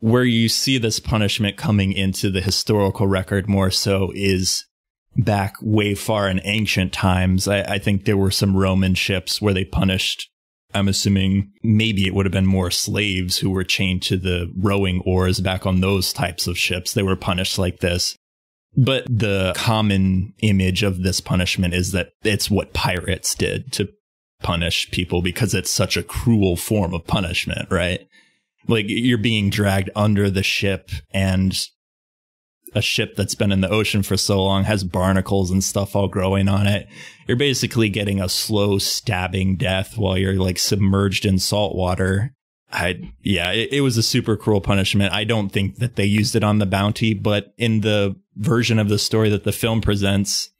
Where you see this punishment coming into the historical record more so is back way far in ancient times. I, I think there were some Roman ships where they punished, I'm assuming maybe it would have been more slaves who were chained to the rowing oars back on those types of ships. They were punished like this but the common image of this punishment is that it's what pirates did to punish people because it's such a cruel form of punishment, right? Like you're being dragged under the ship and a ship that's been in the ocean for so long has barnacles and stuff all growing on it. You're basically getting a slow stabbing death while you're like submerged in salt water. I, yeah, it, it was a super cruel punishment. I don't think that they used it on the bounty, but in the version of the story that the film presents,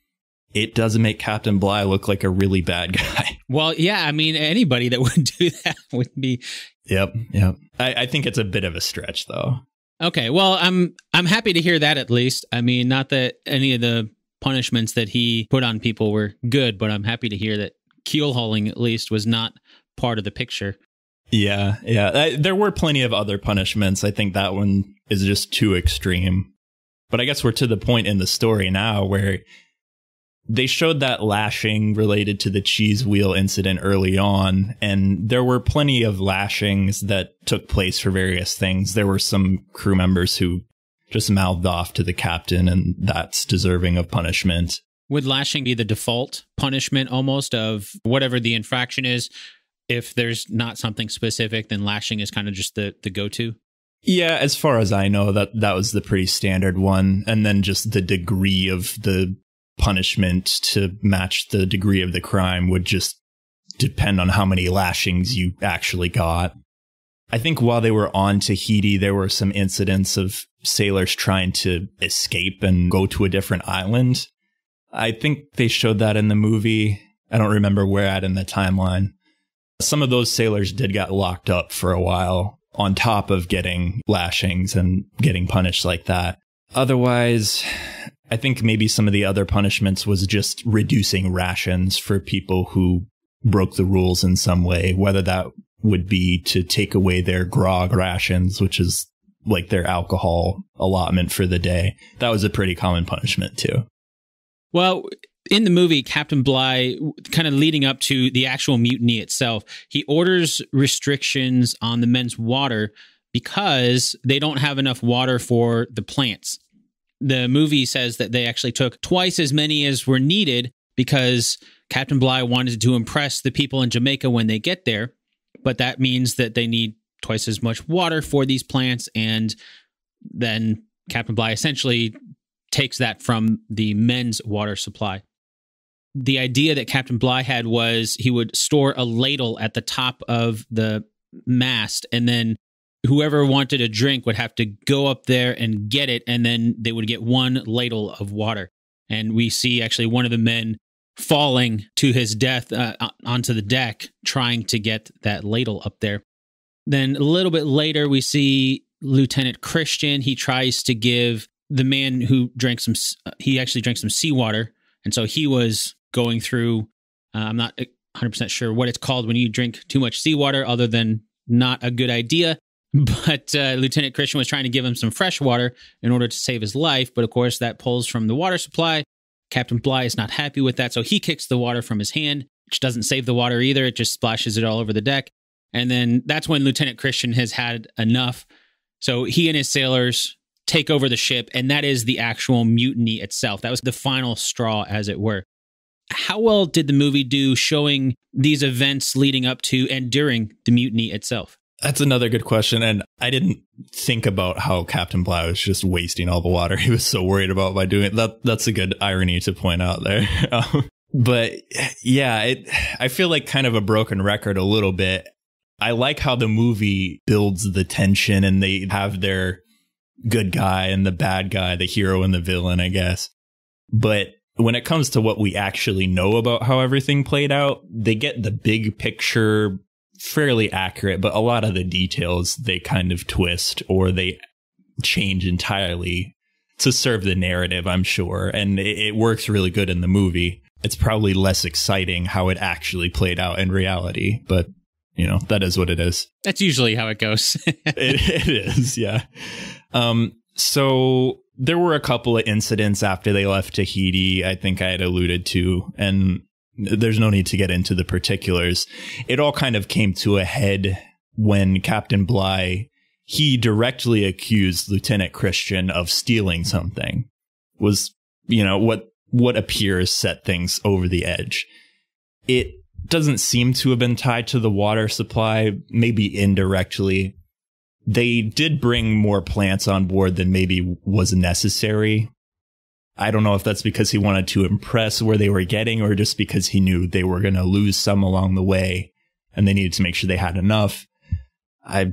it doesn't make Captain Bly look like a really bad guy. Well, yeah, I mean, anybody that would do that would be. Yep, yep. I, I think it's a bit of a stretch, though. Okay, well, I'm I'm happy to hear that at least. I mean, not that any of the punishments that he put on people were good, but I'm happy to hear that keel hauling at least was not part of the picture. Yeah, yeah. I, there were plenty of other punishments. I think that one is just too extreme. But I guess we're to the point in the story now where they showed that lashing related to the cheese wheel incident early on, and there were plenty of lashings that took place for various things. There were some crew members who just mouthed off to the captain, and that's deserving of punishment. Would lashing be the default punishment almost of whatever the infraction is? If there's not something specific, then lashing is kind of just the, the go to? Yeah, as far as I know, that that was the pretty standard one, and then just the degree of the punishment to match the degree of the crime would just depend on how many lashings you actually got. I think while they were on Tahiti, there were some incidents of sailors trying to escape and go to a different island. I think they showed that in the movie. I don't remember where at in the timeline. Some of those sailors did get locked up for a while on top of getting lashings and getting punished like that. Otherwise, I think maybe some of the other punishments was just reducing rations for people who broke the rules in some way, whether that would be to take away their grog rations, which is like their alcohol allotment for the day. That was a pretty common punishment too. Well, in the movie, Captain Bligh, kind of leading up to the actual mutiny itself, he orders restrictions on the men's water because they don't have enough water for the plants. The movie says that they actually took twice as many as were needed because Captain Bligh wanted to impress the people in Jamaica when they get there. But that means that they need twice as much water for these plants. And then Captain Bligh essentially takes that from the men's water supply the idea that Captain Bligh had was he would store a ladle at the top of the mast, and then whoever wanted a drink would have to go up there and get it, and then they would get one ladle of water. And we see actually one of the men falling to his death uh, onto the deck, trying to get that ladle up there. Then a little bit later, we see Lieutenant Christian. He tries to give the man who drank some, uh, he actually drank some seawater. And so he was going through. Uh, I'm not 100% sure what it's called when you drink too much seawater, other than not a good idea. But uh, Lieutenant Christian was trying to give him some fresh water in order to save his life. But of course, that pulls from the water supply. Captain Bly is not happy with that. So he kicks the water from his hand, which doesn't save the water either. It just splashes it all over the deck. And then that's when Lieutenant Christian has had enough. So he and his sailors take over the ship, and that is the actual mutiny itself. That was the final straw, as it were. How well did the movie do showing these events leading up to and during the mutiny itself? That's another good question. And I didn't think about how Captain Bligh was just wasting all the water he was so worried about by doing it. That, that's a good irony to point out there. Um, but yeah, it, I feel like kind of a broken record a little bit. I like how the movie builds the tension and they have their good guy and the bad guy, the hero and the villain, I guess. But when it comes to what we actually know about how everything played out, they get the big picture fairly accurate, but a lot of the details they kind of twist or they change entirely to serve the narrative, I'm sure. And it, it works really good in the movie. It's probably less exciting how it actually played out in reality, but you know, that is what it is. That's usually how it goes. it, it is, yeah. Um, so there were a couple of incidents after they left Tahiti, I think I had alluded to, and there's no need to get into the particulars. It all kind of came to a head when Captain Bligh he directly accused Lieutenant Christian of stealing something. Was, you know, what what appears set things over the edge. It doesn't seem to have been tied to the water supply, maybe indirectly they did bring more plants on board than maybe was necessary. I don't know if that's because he wanted to impress where they were getting or just because he knew they were going to lose some along the way and they needed to make sure they had enough. I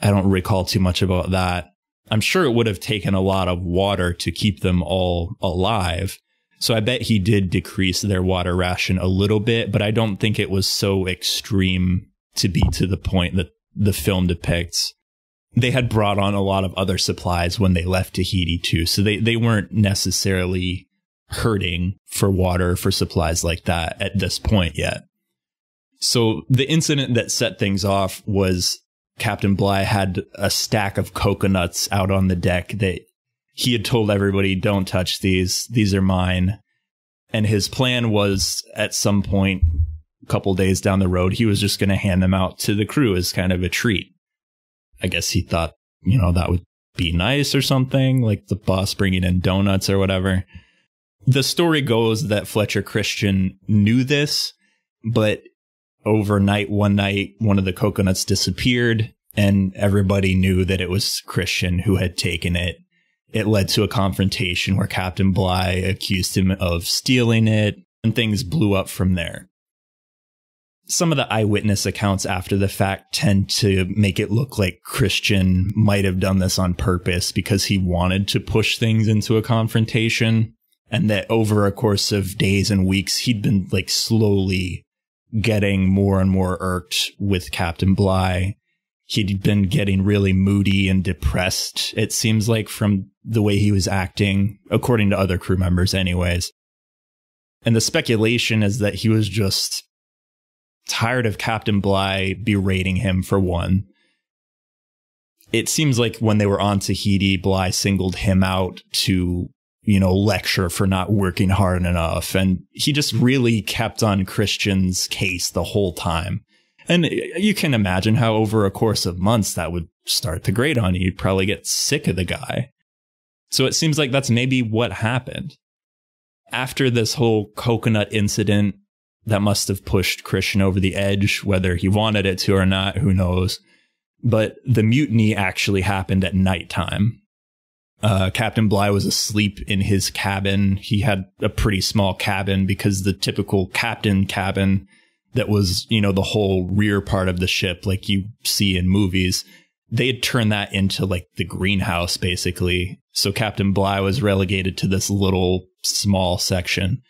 I don't recall too much about that. I'm sure it would have taken a lot of water to keep them all alive. So I bet he did decrease their water ration a little bit, but I don't think it was so extreme to be to the point that the film depicts they had brought on a lot of other supplies when they left Tahiti too. So they, they weren't necessarily hurting for water for supplies like that at this point yet. So the incident that set things off was Captain Bligh had a stack of coconuts out on the deck that he had told everybody, don't touch these. These are mine. And his plan was at some point, a couple days down the road, he was just going to hand them out to the crew as kind of a treat. I guess he thought, you know, that would be nice or something, like the boss bringing in donuts or whatever. The story goes that Fletcher Christian knew this, but overnight, one night, one of the coconuts disappeared, and everybody knew that it was Christian who had taken it. It led to a confrontation where Captain Bligh accused him of stealing it, and things blew up from there some of the eyewitness accounts after the fact tend to make it look like Christian might have done this on purpose because he wanted to push things into a confrontation. And that over a course of days and weeks, he'd been like slowly getting more and more irked with Captain Bligh. He'd been getting really moody and depressed, it seems like, from the way he was acting, according to other crew members, anyways. And the speculation is that he was just tired of Captain Bligh berating him for one. It seems like when they were on Tahiti, Bligh singled him out to, you know, lecture for not working hard enough. And he just mm-hmm. really kept on Christian's case the whole time. And you can imagine how over a course of months that would start to grate on you. You'd probably get sick of the guy. So it seems like that's maybe what happened. After this whole coconut incident, that must have pushed Christian over the edge, whether he wanted it to or not, who knows. But the mutiny actually happened at nighttime. Uh, Captain Bly was asleep in his cabin. He had a pretty small cabin because the typical captain cabin that was, you know, the whole rear part of the ship, like you see in movies, they had turned that into like the greenhouse, basically. So Captain Bly was relegated to this little small section.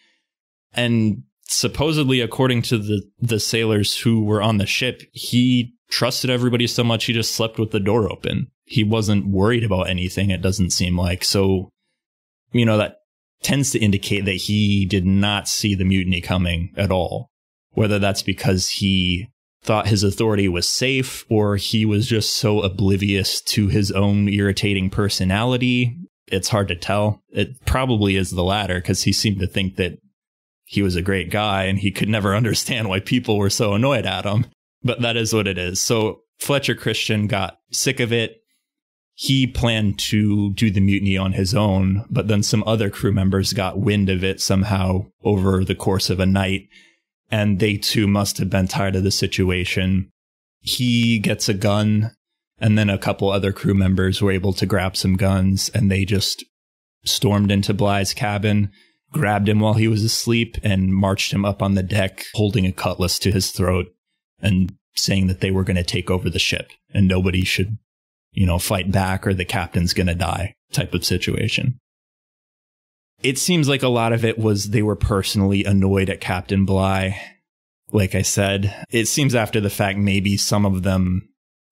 And supposedly according to the the sailors who were on the ship he trusted everybody so much he just slept with the door open he wasn't worried about anything it doesn't seem like so you know that tends to indicate that he did not see the mutiny coming at all whether that's because he thought his authority was safe or he was just so oblivious to his own irritating personality it's hard to tell it probably is the latter because he seemed to think that he was a great guy and he could never understand why people were so annoyed at him. But that is what it is. So Fletcher Christian got sick of it. He planned to do the mutiny on his own, but then some other crew members got wind of it somehow over the course of a night. And they too must have been tired of the situation. He gets a gun, and then a couple other crew members were able to grab some guns and they just stormed into Bly's cabin grabbed him while he was asleep and marched him up on the deck holding a cutlass to his throat and saying that they were going to take over the ship and nobody should, you know, fight back or the captain's going to die type of situation. It seems like a lot of it was they were personally annoyed at Captain Bly. Like I said, it seems after the fact maybe some of them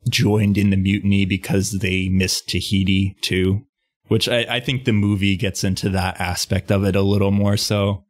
joined in the mutiny because they missed Tahiti too which I, I think the movie gets into that aspect of it a little more so.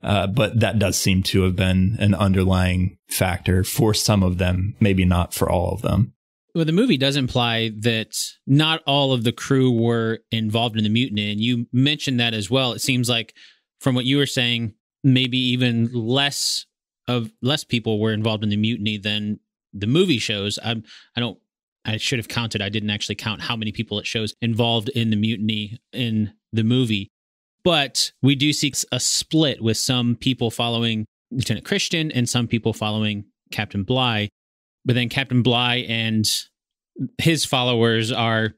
Uh, but that does seem to have been an underlying factor for some of them, maybe not for all of them. Well, the movie does imply that not all of the crew were involved in the mutiny. And you mentioned that as well. It seems like, from what you were saying, maybe even less of less people were involved in the mutiny than the movie shows. I'm I don't I should have counted. I didn't actually count how many people it shows involved in the mutiny in the movie. But we do see a split with some people following Lieutenant Christian and some people following Captain Bligh. But then Captain Bligh and his followers are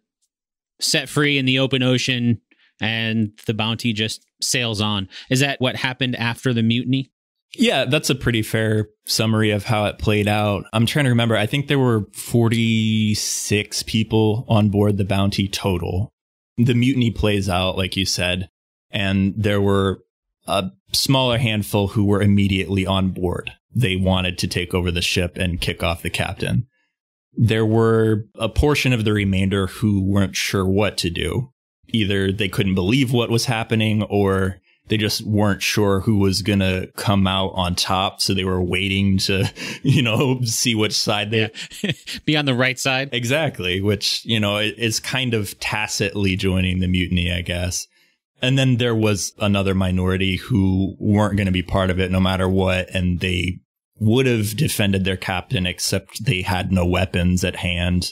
set free in the open ocean and the bounty just sails on. Is that what happened after the mutiny? Yeah, that's a pretty fair summary of how it played out. I'm trying to remember. I think there were 46 people on board the bounty total. The mutiny plays out, like you said, and there were a smaller handful who were immediately on board. They wanted to take over the ship and kick off the captain. There were a portion of the remainder who weren't sure what to do. Either they couldn't believe what was happening or they just weren't sure who was going to come out on top. So they were waiting to, you know, see which side they yeah. be on the right side. Exactly. Which, you know, is kind of tacitly joining the mutiny, I guess. And then there was another minority who weren't going to be part of it no matter what. And they would have defended their captain, except they had no weapons at hand.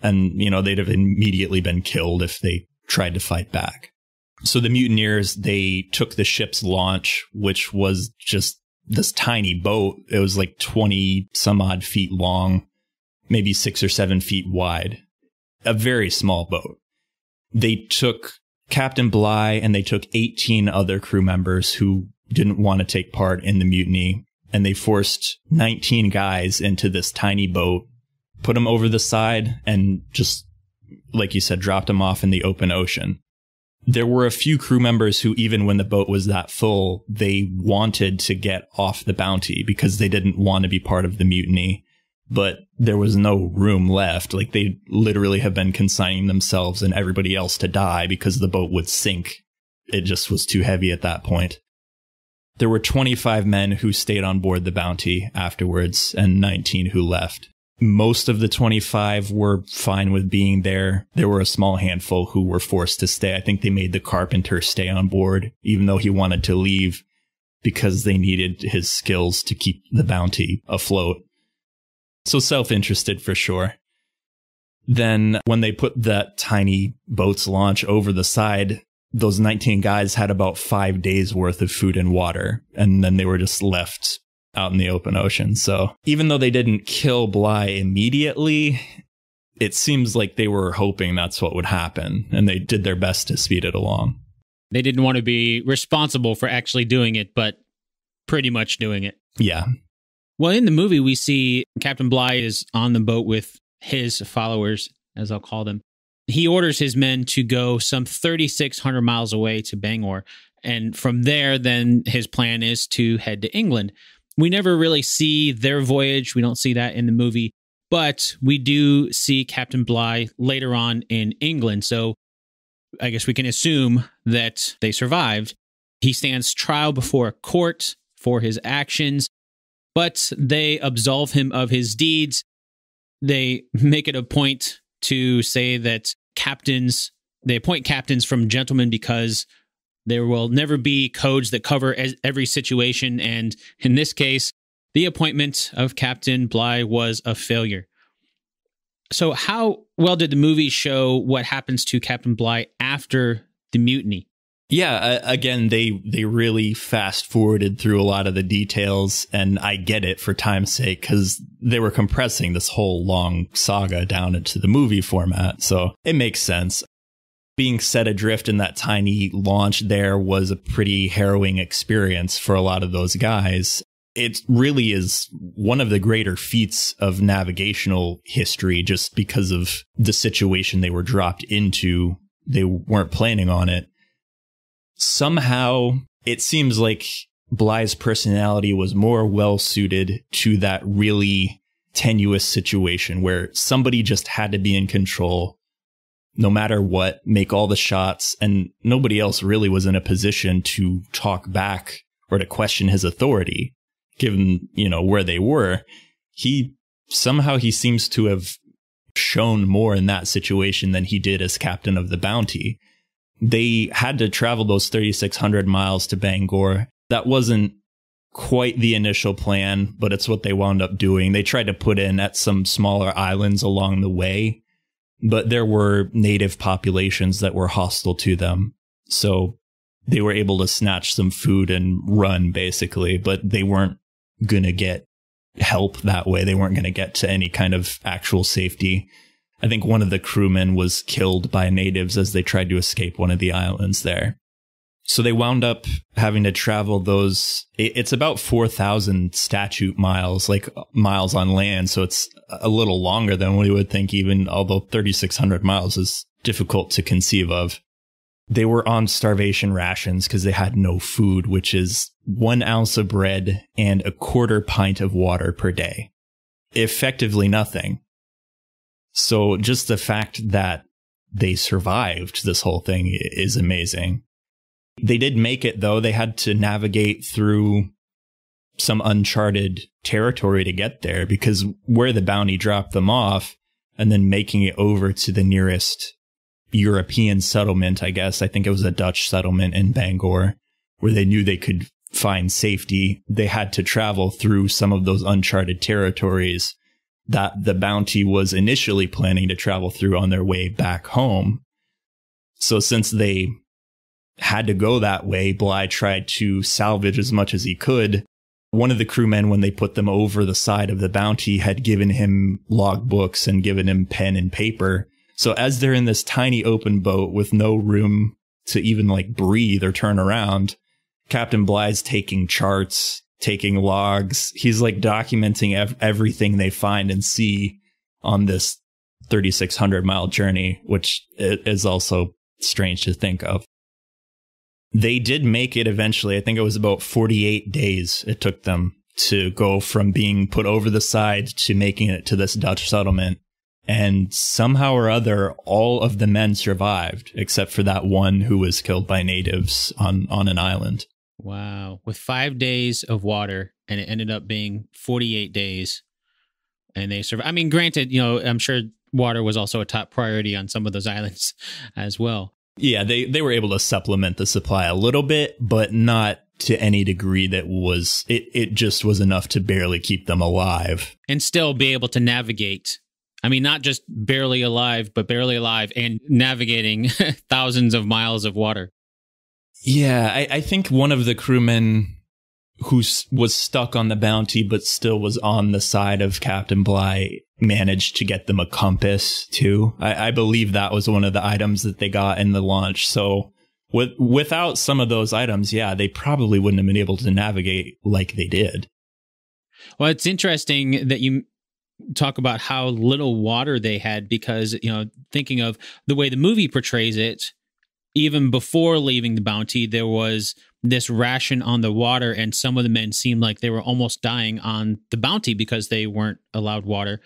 And, you know, they'd have immediately been killed if they tried to fight back so the mutineers they took the ship's launch which was just this tiny boat it was like 20 some odd feet long maybe six or seven feet wide a very small boat they took captain bly and they took 18 other crew members who didn't want to take part in the mutiny and they forced 19 guys into this tiny boat put them over the side and just like you said dropped them off in the open ocean there were a few crew members who, even when the boat was that full, they wanted to get off the bounty because they didn't want to be part of the mutiny. But there was no room left. Like they literally have been consigning themselves and everybody else to die because the boat would sink. It just was too heavy at that point. There were 25 men who stayed on board the bounty afterwards and 19 who left most of the 25 were fine with being there. There were a small handful who were forced to stay. I think they made the carpenter stay on board, even though he wanted to leave because they needed his skills to keep the bounty afloat. So self interested for sure. Then, when they put that tiny boat's launch over the side, those 19 guys had about five days worth of food and water. And then they were just left out in the open ocean. So even though they didn't kill Bly immediately, it seems like they were hoping that's what would happen and they did their best to speed it along. They didn't want to be responsible for actually doing it, but pretty much doing it. Yeah. Well, in the movie, we see Captain Bly is on the boat with his followers, as I'll call them. He orders his men to go some 3,600 miles away to Bangor. And from there, then his plan is to head to England. We never really see their voyage. We don't see that in the movie, but we do see Captain Bligh later on in England. So I guess we can assume that they survived. He stands trial before a court for his actions, but they absolve him of his deeds. They make it a point to say that captains, they appoint captains from gentlemen because there will never be codes that cover every situation, and in this case, the appointment of Captain Bligh was a failure. So, how well did the movie show what happens to Captain Bligh after the mutiny? Yeah, again, they they really fast forwarded through a lot of the details, and I get it for time's sake because they were compressing this whole long saga down into the movie format, so it makes sense being set adrift in that tiny launch there was a pretty harrowing experience for a lot of those guys. It really is one of the greater feats of navigational history just because of the situation they were dropped into. They weren't planning on it. Somehow, it seems like Bly's personality was more well suited to that really tenuous situation where somebody just had to be in control no matter what, make all the shots. And nobody else really was in a position to talk back or to question his authority, given, you know, where they were. He somehow he seems to have shown more in that situation than he did as captain of the bounty. They had to travel those 3,600 miles to Bangor. That wasn't quite the initial plan, but it's what they wound up doing. They tried to put in at some smaller islands along the way but there were native populations that were hostile to them. So they were able to snatch some food and run basically, but they weren't going to get help that way. They weren't going to get to any kind of actual safety. I think one of the crewmen was killed by natives as they tried to escape one of the islands there. So they wound up having to travel those. It's about 4,000 statute miles, like miles on land. So it's a little longer than we would think, even although 3,600 miles is difficult to conceive of. They were on starvation rations because they had no food, which is one ounce of bread and a quarter pint of water per day. Effectively nothing. So just the fact that they survived this whole thing is amazing. They did make it though. They had to navigate through some uncharted territory to get there because where the bounty dropped them off and then making it over to the nearest European settlement, I guess. I think it was a Dutch settlement in Bangor where they knew they could find safety. They had to travel through some of those uncharted territories that the bounty was initially planning to travel through on their way back home. So since they had to go that way, Bly tried to salvage as much as he could one of the crewmen, when they put them over the side of the bounty, had given him logbooks and given him pen and paper. So as they're in this tiny open boat with no room to even like breathe or turn around, Captain Bly's taking charts, taking logs. He's like documenting ev everything they find and see on this 3,600 mile journey, which is also strange to think of they did make it eventually. I think it was about 48 days it took them to go from being put over the side to making it to this Dutch settlement. And somehow or other, all of the men survived except for that one who was killed by natives on, on an island. Wow. With five days of water, and it ended up being 48 days. And they survived. I mean, granted, you know, I'm sure water was also a top priority on some of those islands as well. Yeah, they, they were able to supplement the supply a little bit, but not to any degree that was it, it just was enough to barely keep them alive. And still be able to navigate. I mean, not just barely alive, but barely alive and navigating thousands of miles of water. Yeah, I, I think one of the crewmen who was stuck on the bounty but still was on the side of Captain Bly, managed to get them a compass too. I, I believe that was one of the items that they got in the launch. So with, without some of those items, yeah, they probably wouldn't have been able to navigate like they did. Well, it's interesting that you talk about how little water they had because, you know, thinking of the way the movie portrays it, even before leaving the bounty, there was this ration on the water, and some of the men seemed like they were almost dying on the bounty because they weren't allowed water.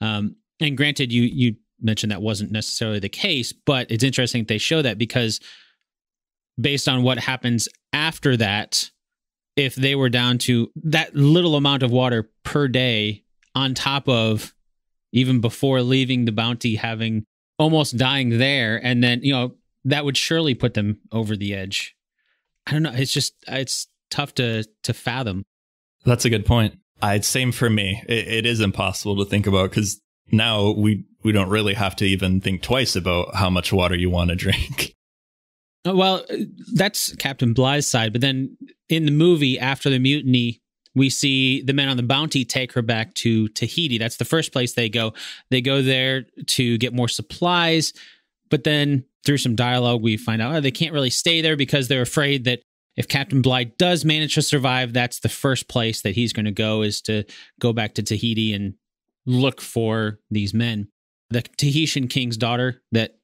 Um, and granted, you you mentioned that wasn't necessarily the case, but it's interesting they show that because based on what happens after that, if they were down to that little amount of water per day, on top of even before leaving the bounty, having almost dying there, and then you know that would surely put them over the edge I don't know. It's just uh, it's tough to to fathom. That's a good point. I same for me. it, it is impossible to think about because now we we don't really have to even think twice about how much water you want to drink. Oh, well, uh, that's Captain Bly's side, but then in the movie after the mutiny, we see the men on the bounty take her back to Tahiti. That's the first place they go. They go there to get more supplies, but then through some dialogue, we find out oh, they can't really stay there because they're afraid that if Captain Bligh does manage to survive, that's the first place that he's going to go is to go back to Tahiti and look for these men. The Tahitian king's daughter that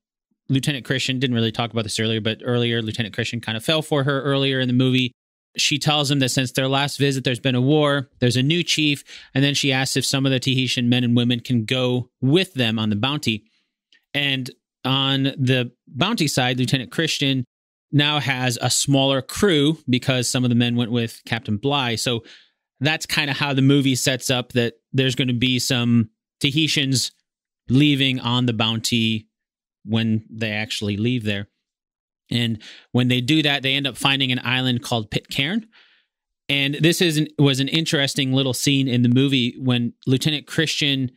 Lieutenant Christian didn't really talk about this earlier, but earlier Lieutenant Christian kind of fell for her earlier in the movie. She tells him that since their last visit, there's been a war, there's a new chief, and then she asks if some of the Tahitian men and women can go with them on the bounty. And on the bounty side, Lieutenant Christian now has a smaller crew because some of the men went with Captain Bligh. So that's kind of how the movie sets up that there's going to be some Tahitians leaving on the bounty when they actually leave there. And when they do that, they end up finding an island called Pitcairn. And this is an, was an interesting little scene in the movie when Lieutenant Christian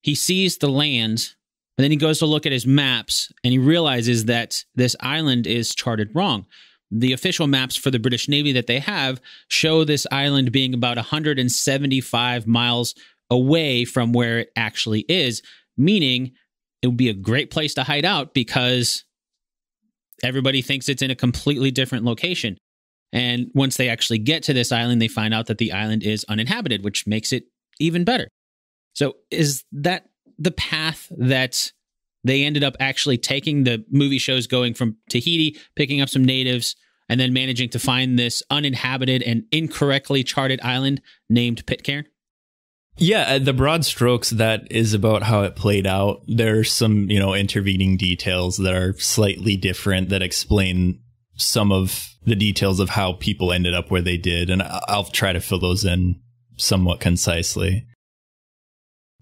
he sees the land and then he goes to look at his maps and he realizes that this island is charted wrong. The official maps for the British Navy that they have show this island being about 175 miles away from where it actually is, meaning it would be a great place to hide out because everybody thinks it's in a completely different location. And once they actually get to this island, they find out that the island is uninhabited, which makes it even better. So, is that the path that they ended up actually taking the movie shows going from Tahiti, picking up some natives, and then managing to find this uninhabited and incorrectly charted island named Pitcairn? Yeah, uh, the broad strokes that is about how it played out. There are some, you know, intervening details that are slightly different that explain some of the details of how people ended up where they did and I'll try to fill those in somewhat concisely.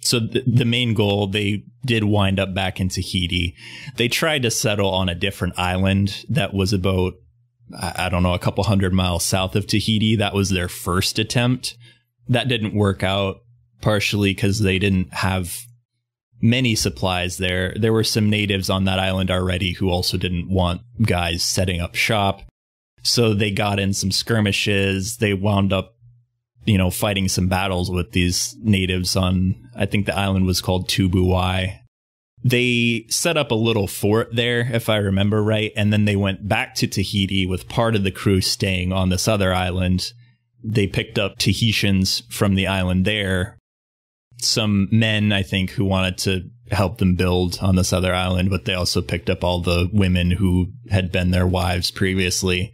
So th- the main goal, they did wind up back in Tahiti. They tried to settle on a different island that was about, I, I don't know, a couple hundred miles south of Tahiti. That was their first attempt. That didn't work out partially because they didn't have many supplies there. There were some natives on that island already who also didn't want guys setting up shop. So they got in some skirmishes. They wound up you know, fighting some battles with these natives on, I think the island was called Tubuai. They set up a little fort there, if I remember right, and then they went back to Tahiti with part of the crew staying on this other island. They picked up Tahitians from the island there, some men, I think, who wanted to help them build on this other island, but they also picked up all the women who had been their wives previously.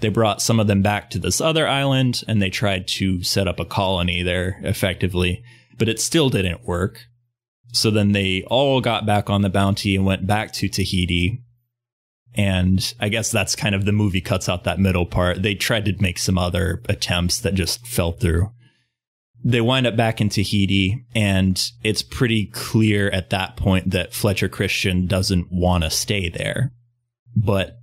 They brought some of them back to this other island and they tried to set up a colony there effectively, but it still didn't work. So then they all got back on the bounty and went back to Tahiti. And I guess that's kind of the movie cuts out that middle part. They tried to make some other attempts that just fell through. They wind up back in Tahiti, and it's pretty clear at that point that Fletcher Christian doesn't want to stay there. But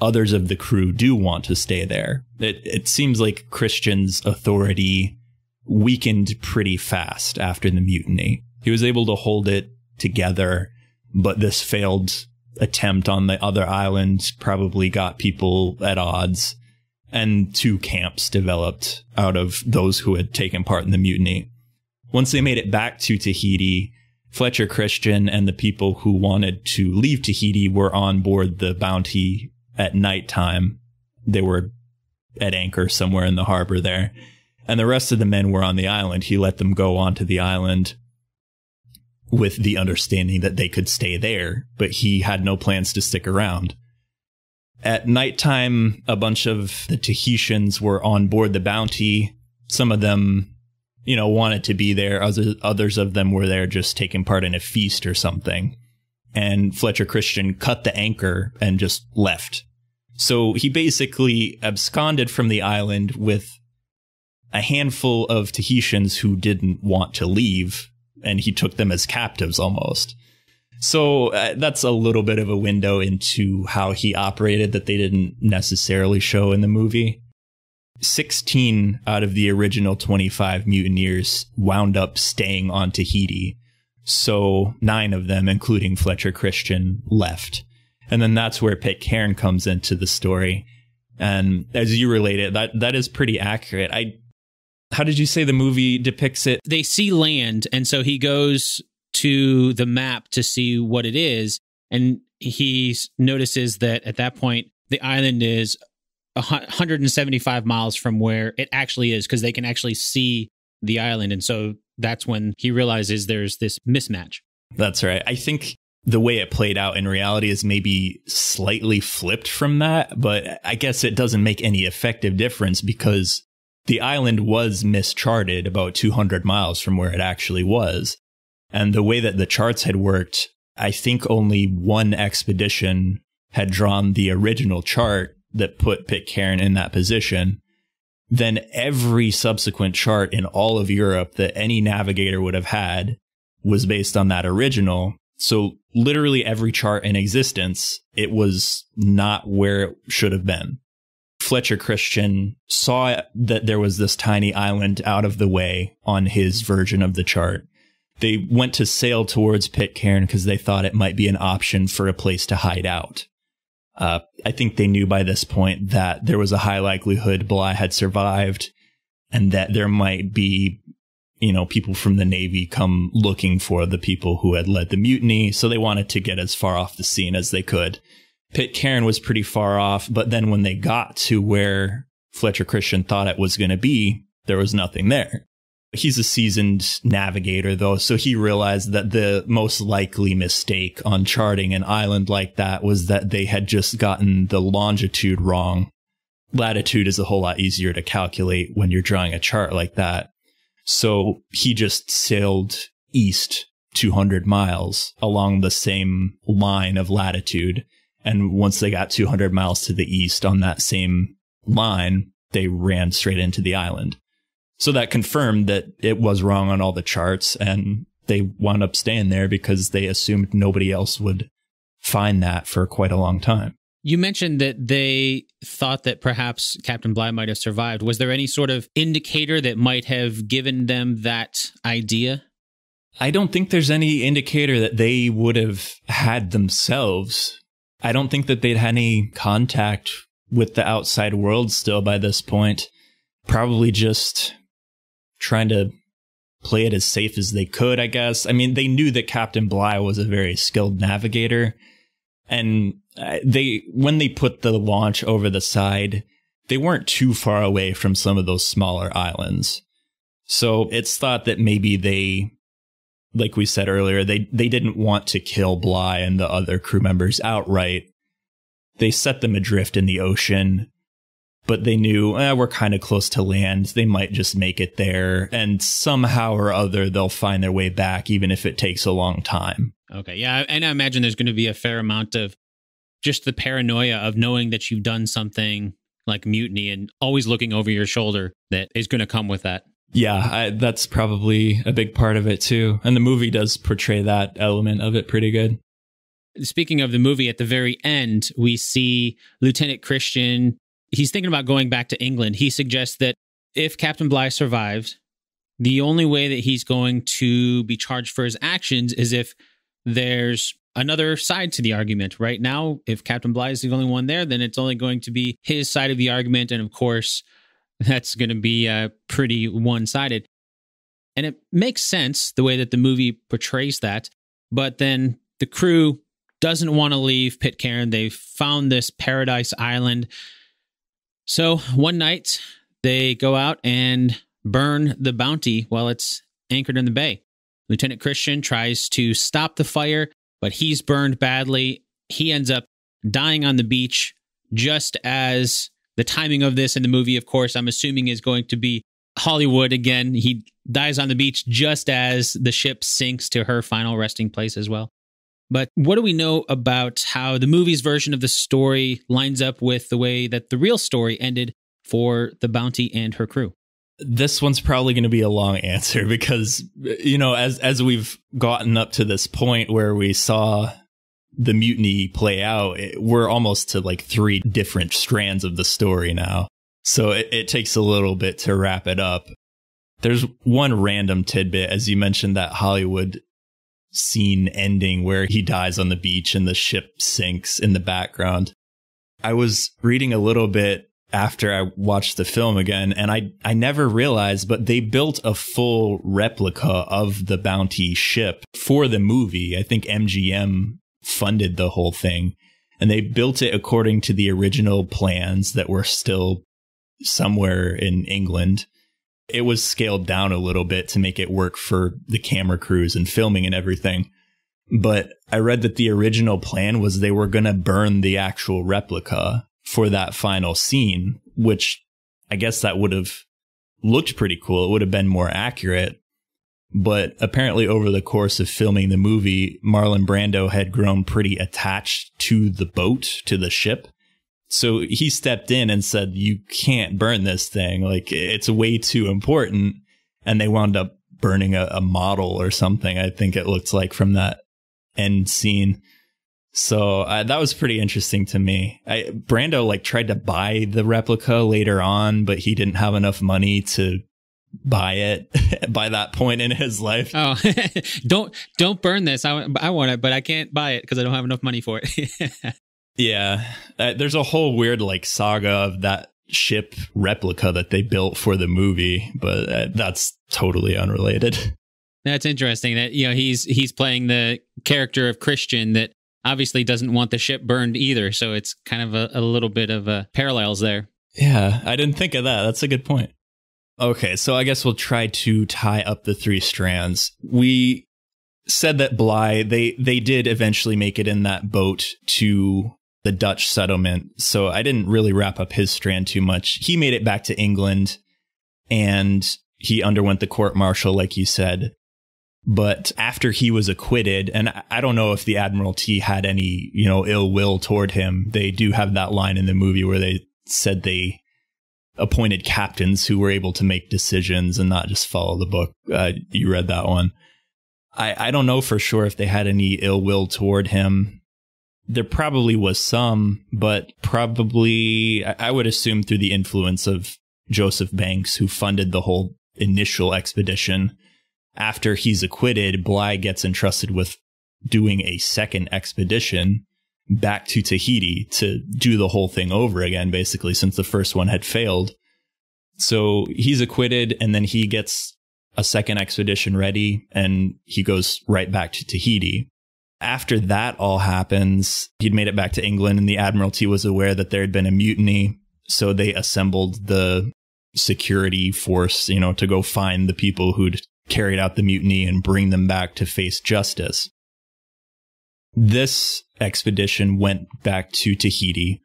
others of the crew do want to stay there. It, it seems like Christian's authority weakened pretty fast after the mutiny. He was able to hold it together, but this failed attempt on the other island probably got people at odds, and two camps developed out of those who had taken part in the mutiny. Once they made it back to Tahiti, Fletcher Christian and the people who wanted to leave Tahiti were on board the bounty at nighttime. They were at anchor somewhere in the harbor there. And the rest of the men were on the island. He let them go onto the island with the understanding that they could stay there, but he had no plans to stick around. At nighttime, a bunch of the Tahitians were on board the bounty. Some of them, you know, wanted to be there. Other, others of them were there just taking part in a feast or something. And Fletcher Christian cut the anchor and just left so he basically absconded from the island with a handful of Tahitians who didn't want to leave, and he took them as captives almost. So uh, that's a little bit of a window into how he operated that they didn't necessarily show in the movie. 16 out of the original 25 mutineers wound up staying on Tahiti. So nine of them, including Fletcher Christian, left. And then that's where Pitcairn comes into the story. And as you relate it, that that is pretty accurate. I how did you say the movie depicts it? They see land, and so he goes to the map to see what it is, and he notices that at that point the island is 175 miles from where it actually is because they can actually see the island, and so that's when he realizes there's this mismatch. That's right. I think the way it played out in reality is maybe slightly flipped from that, but I guess it doesn't make any effective difference because the island was mischarted about 200 miles from where it actually was. And the way that the charts had worked, I think only one expedition had drawn the original chart that put Pitcairn in that position. Then every subsequent chart in all of Europe that any navigator would have had was based on that original so literally every chart in existence, it was not where it should have been. Fletcher Christian saw that there was this tiny island out of the way on his version of the chart. They went to sail towards Pitcairn because they thought it might be an option for a place to hide out. Uh, I think they knew by this point that there was a high likelihood Bly had survived and that there might be you know, people from the Navy come looking for the people who had led the mutiny. So they wanted to get as far off the scene as they could. Pitcairn was pretty far off, but then when they got to where Fletcher Christian thought it was going to be, there was nothing there. He's a seasoned navigator, though, so he realized that the most likely mistake on charting an island like that was that they had just gotten the longitude wrong. Latitude is a whole lot easier to calculate when you're drawing a chart like that so he just sailed east 200 miles along the same line of latitude. And once they got 200 miles to the east on that same line, they ran straight into the island. So that confirmed that it was wrong on all the charts. And they wound up staying there because they assumed nobody else would find that for quite a long time. You mentioned that they thought that perhaps Captain Bligh might have survived. Was there any sort of indicator that might have given them that idea? I don't think there's any indicator that they would have had themselves. I don't think that they'd had any contact with the outside world still by this point. Probably just trying to play it as safe as they could, I guess. I mean, they knew that Captain Bligh was a very skilled navigator and uh, they when they put the launch over the side, they weren't too far away from some of those smaller islands. So it's thought that maybe they like we said earlier, they they didn't want to kill Bly and the other crew members outright. They set them adrift in the ocean, but they knew eh, we're kind of close to land. They might just make it there, and somehow or other they'll find their way back, even if it takes a long time. Okay. Yeah. And I imagine there's going to be a fair amount of just the paranoia of knowing that you've done something like mutiny and always looking over your shoulder that is going to come with that. Yeah. I, that's probably a big part of it too. And the movie does portray that element of it pretty good. Speaking of the movie, at the very end, we see Lieutenant Christian. He's thinking about going back to England. He suggests that if Captain Bligh survives, the only way that he's going to be charged for his actions is if there's another side to the argument. Right now, if Captain Bly is the only one there, then it's only going to be his side of the argument. And of course, that's going to be uh, pretty one sided. And it makes sense the way that the movie portrays that. But then the crew doesn't want to leave Pitcairn. They've found this paradise island. So one night, they go out and burn the bounty while it's anchored in the bay. Lieutenant Christian tries to stop the fire, but he's burned badly. He ends up dying on the beach just as the timing of this in the movie, of course, I'm assuming is going to be Hollywood again. He dies on the beach just as the ship sinks to her final resting place as well. But what do we know about how the movie's version of the story lines up with the way that the real story ended for the Bounty and her crew? this one's probably going to be a long answer because you know as as we've gotten up to this point where we saw the mutiny play out it, we're almost to like three different strands of the story now so it, it takes a little bit to wrap it up there's one random tidbit as you mentioned that hollywood scene ending where he dies on the beach and the ship sinks in the background i was reading a little bit after I watched the film again, and I I never realized, but they built a full replica of the bounty ship for the movie. I think MGM funded the whole thing, and they built it according to the original plans that were still somewhere in England. It was scaled down a little bit to make it work for the camera crews and filming and everything. But I read that the original plan was they were going to burn the actual replica for that final scene, which I guess that would have looked pretty cool. It would have been more accurate. But apparently, over the course of filming the movie, Marlon Brando had grown pretty attached to the boat, to the ship. So he stepped in and said, You can't burn this thing. Like, it's way too important. And they wound up burning a, a model or something, I think it looks like from that end scene. So uh, that was pretty interesting to me. I, Brando like tried to buy the replica later on, but he didn't have enough money to buy it by that point in his life. Oh, don't don't burn this. I I want it, but I can't buy it because I don't have enough money for it. yeah, uh, there's a whole weird like saga of that ship replica that they built for the movie, but uh, that's totally unrelated. That's interesting. That you know he's he's playing the character of Christian that obviously doesn't want the ship burned either. So it's kind of a, a little bit of a uh, parallels there. Yeah, I didn't think of that. That's a good point. Okay, so I guess we'll try to tie up the three strands. We said that Bly they they did eventually make it in that boat to the Dutch settlement. So I didn't really wrap up his strand too much. He made it back to England and he underwent the court martial like you said. But after he was acquitted, and I don't know if the Admiralty had any, you know, ill will toward him. They do have that line in the movie where they said they appointed captains who were able to make decisions and not just follow the book. Uh, you read that one. I, I don't know for sure if they had any ill will toward him. There probably was some, but probably I, I would assume through the influence of Joseph Banks, who funded the whole initial expedition after he's acquitted, Bligh gets entrusted with doing a second expedition back to Tahiti to do the whole thing over again, basically, since the first one had failed. So he's acquitted, and then he gets a second expedition ready, and he goes right back to Tahiti. After that all happens, he'd made it back to England, and the Admiralty was aware that there had been a mutiny. So they assembled the security force, you know, to go find the people who'd carried out the mutiny and bring them back to face justice. This expedition went back to Tahiti.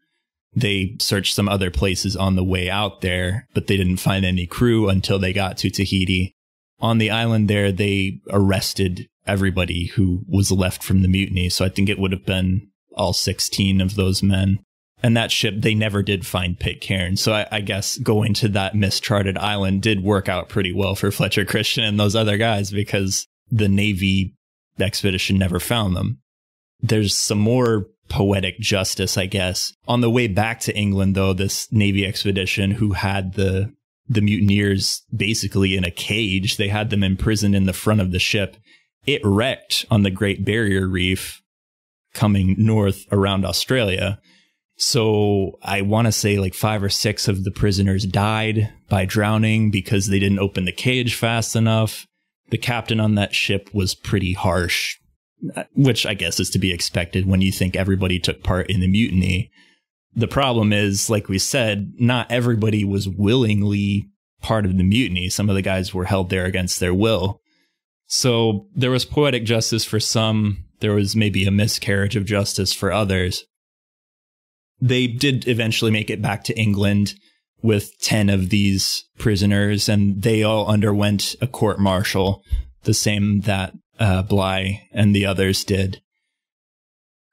They searched some other places on the way out there, but they didn't find any crew until they got to Tahiti. On the island there, they arrested everybody who was left from the mutiny. So I think it would have been all 16 of those men and that ship they never did find Pitcairn. So I, I, guess going to that mischarted island did work out pretty well for Fletcher Christian and those other guys because the Navy expedition never found them. There's some more poetic justice, I guess. On the way back to England, though, this Navy expedition who had the the mutineers basically in a cage, they had them imprisoned in the front of the ship. It wrecked on the Great Barrier Reef coming north around Australia so I want to say like five or six of the prisoners died by drowning because they didn't open the cage fast enough. The captain on that ship was pretty harsh, which I guess is to be expected when you think everybody took part in the mutiny. The problem is, like we said, not everybody was willingly part of the mutiny. Some of the guys were held there against their will. So there was poetic justice for some, there was maybe a miscarriage of justice for others they did eventually make it back to England with 10 of these prisoners, and they all underwent a court martial, the same that uh, Bly and the others did.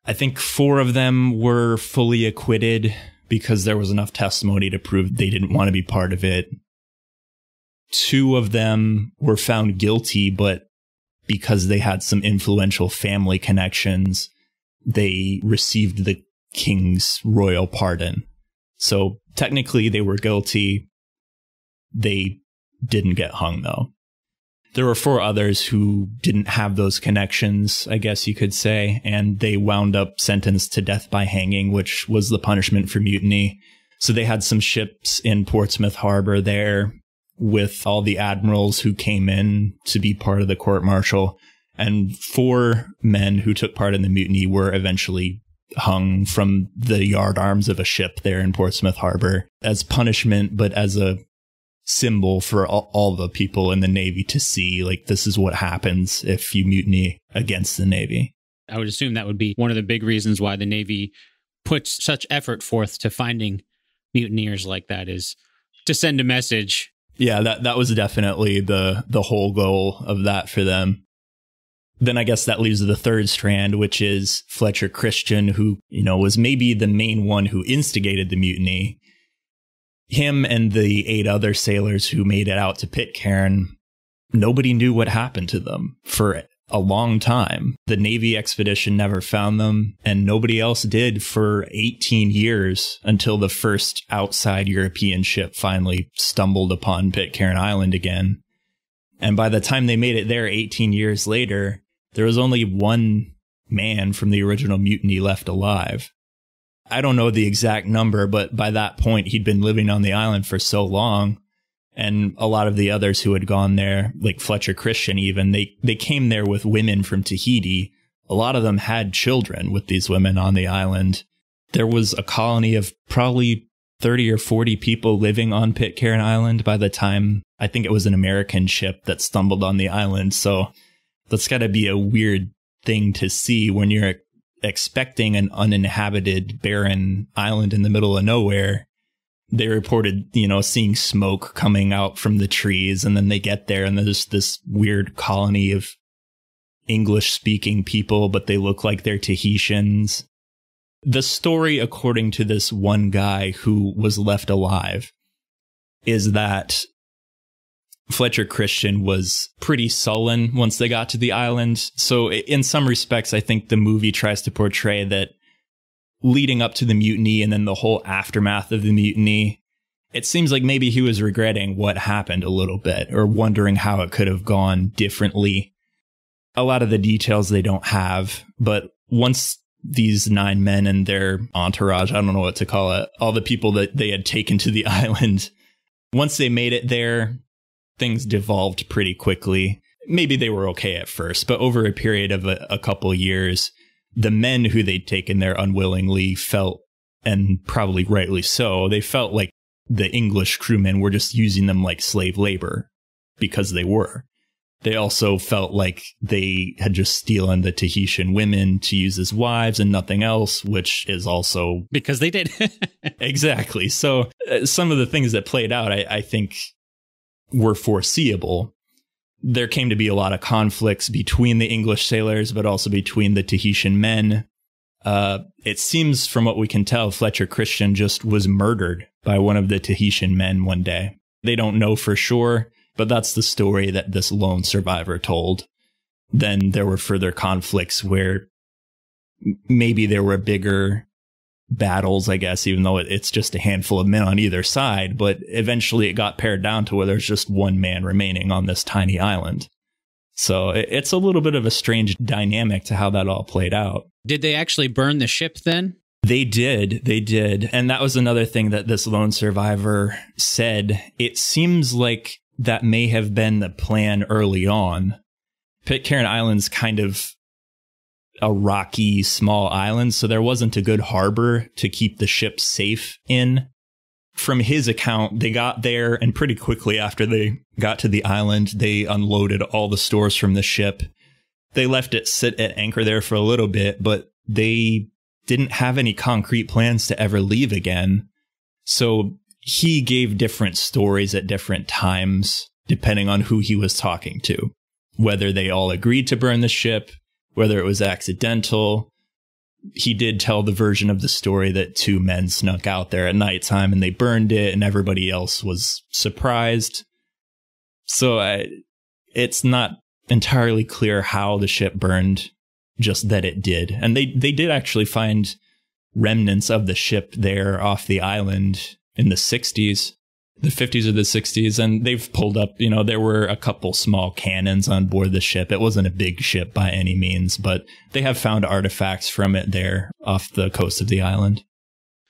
I think four of them were fully acquitted because there was enough testimony to prove they didn't want to be part of it. Two of them were found guilty, but because they had some influential family connections, they received the king's royal pardon. So technically, they were guilty. They didn't get hung, though. There were four others who didn't have those connections, I guess you could say, and they wound up sentenced to death by hanging, which was the punishment for mutiny. So they had some ships in Portsmouth Harbor there with all the admirals who came in to be part of the court martial. And four men who took part in the mutiny were eventually hung from the yard arms of a ship there in Portsmouth Harbor as punishment, but as a symbol for all, all, the people in the Navy to see like this is what happens if you mutiny against the Navy. I would assume that would be one of the big reasons why the Navy puts such effort forth to finding mutineers like that is to send a message. Yeah, that that was definitely the the whole goal of that for them then I guess that leaves the third strand, which is Fletcher Christian, who, you know, was maybe the main one who instigated the mutiny. Him and the eight other sailors who made it out to Pitcairn, nobody knew what happened to them for a long time. The Navy expedition never found them, and nobody else did for 18 years until the first outside European ship finally stumbled upon Pitcairn Island again. And by the time they made it there 18 years later, there was only one man from the original mutiny left alive. I don't know the exact number, but by that point, he'd been living on the island for so long. And a lot of the others who had gone there, like Fletcher Christian, even they, they came there with women from Tahiti. A lot of them had children with these women on the island. There was a colony of probably 30 or 40 people living on Pitcairn Island by the time I think it was an American ship that stumbled on the island. So that's got to be a weird thing to see when you're expecting an uninhabited, barren island in the middle of nowhere. They reported, you know, seeing smoke coming out from the trees, and then they get there, and there's this weird colony of English speaking people, but they look like they're Tahitians. The story, according to this one guy who was left alive, is that Fletcher Christian was pretty sullen once they got to the island. So, in some respects, I think the movie tries to portray that leading up to the mutiny and then the whole aftermath of the mutiny, it seems like maybe he was regretting what happened a little bit or wondering how it could have gone differently. A lot of the details they don't have, but once these nine men and their entourage, I don't know what to call it, all the people that they had taken to the island, once they made it there, things devolved pretty quickly. Maybe they were okay at first, but over a period of a, a couple years, the men who they'd taken there unwillingly felt, and probably rightly so, they felt like the English crewmen were just using them like slave labor because they were. They also felt like they had just stolen the Tahitian women to use as wives and nothing else, which is also because they did. exactly. So, uh, some of the things that played out, I, I think, were foreseeable, there came to be a lot of conflicts between the English sailors, but also between the Tahitian men. Uh, it seems, from what we can tell, Fletcher Christian just was murdered by one of the Tahitian men one day. They don't know for sure, but that's the story that this lone survivor told. Then there were further conflicts where maybe there were bigger battles, I guess, even though it's just a handful of men on either side. But eventually it got pared down to where there's just one man remaining on this tiny island. So it's a little bit of a strange dynamic to how that all played out. Did they actually burn the ship then? They did. They did. And that was another thing that this lone survivor said. It seems like that may have been the plan early on. Pitcairn Island's kind of a rocky small island, so there wasn't a good harbor to keep the ship safe in. From his account, they got there and pretty quickly after they got to the island, they unloaded all the stores from the ship. They left it sit at anchor there for a little bit, but they didn't have any concrete plans to ever leave again. So he gave different stories at different times, depending on who he was talking to, whether they all agreed to burn the ship, whether it was accidental. He did tell the version of the story that two men snuck out there at nighttime and they burned it, and everybody else was surprised. So I, it's not entirely clear how the ship burned, just that it did. And they, they did actually find remnants of the ship there off the island in the 60s the 50s or the 60s and they've pulled up you know there were a couple small cannons on board the ship it wasn't a big ship by any means but they have found artifacts from it there off the coast of the island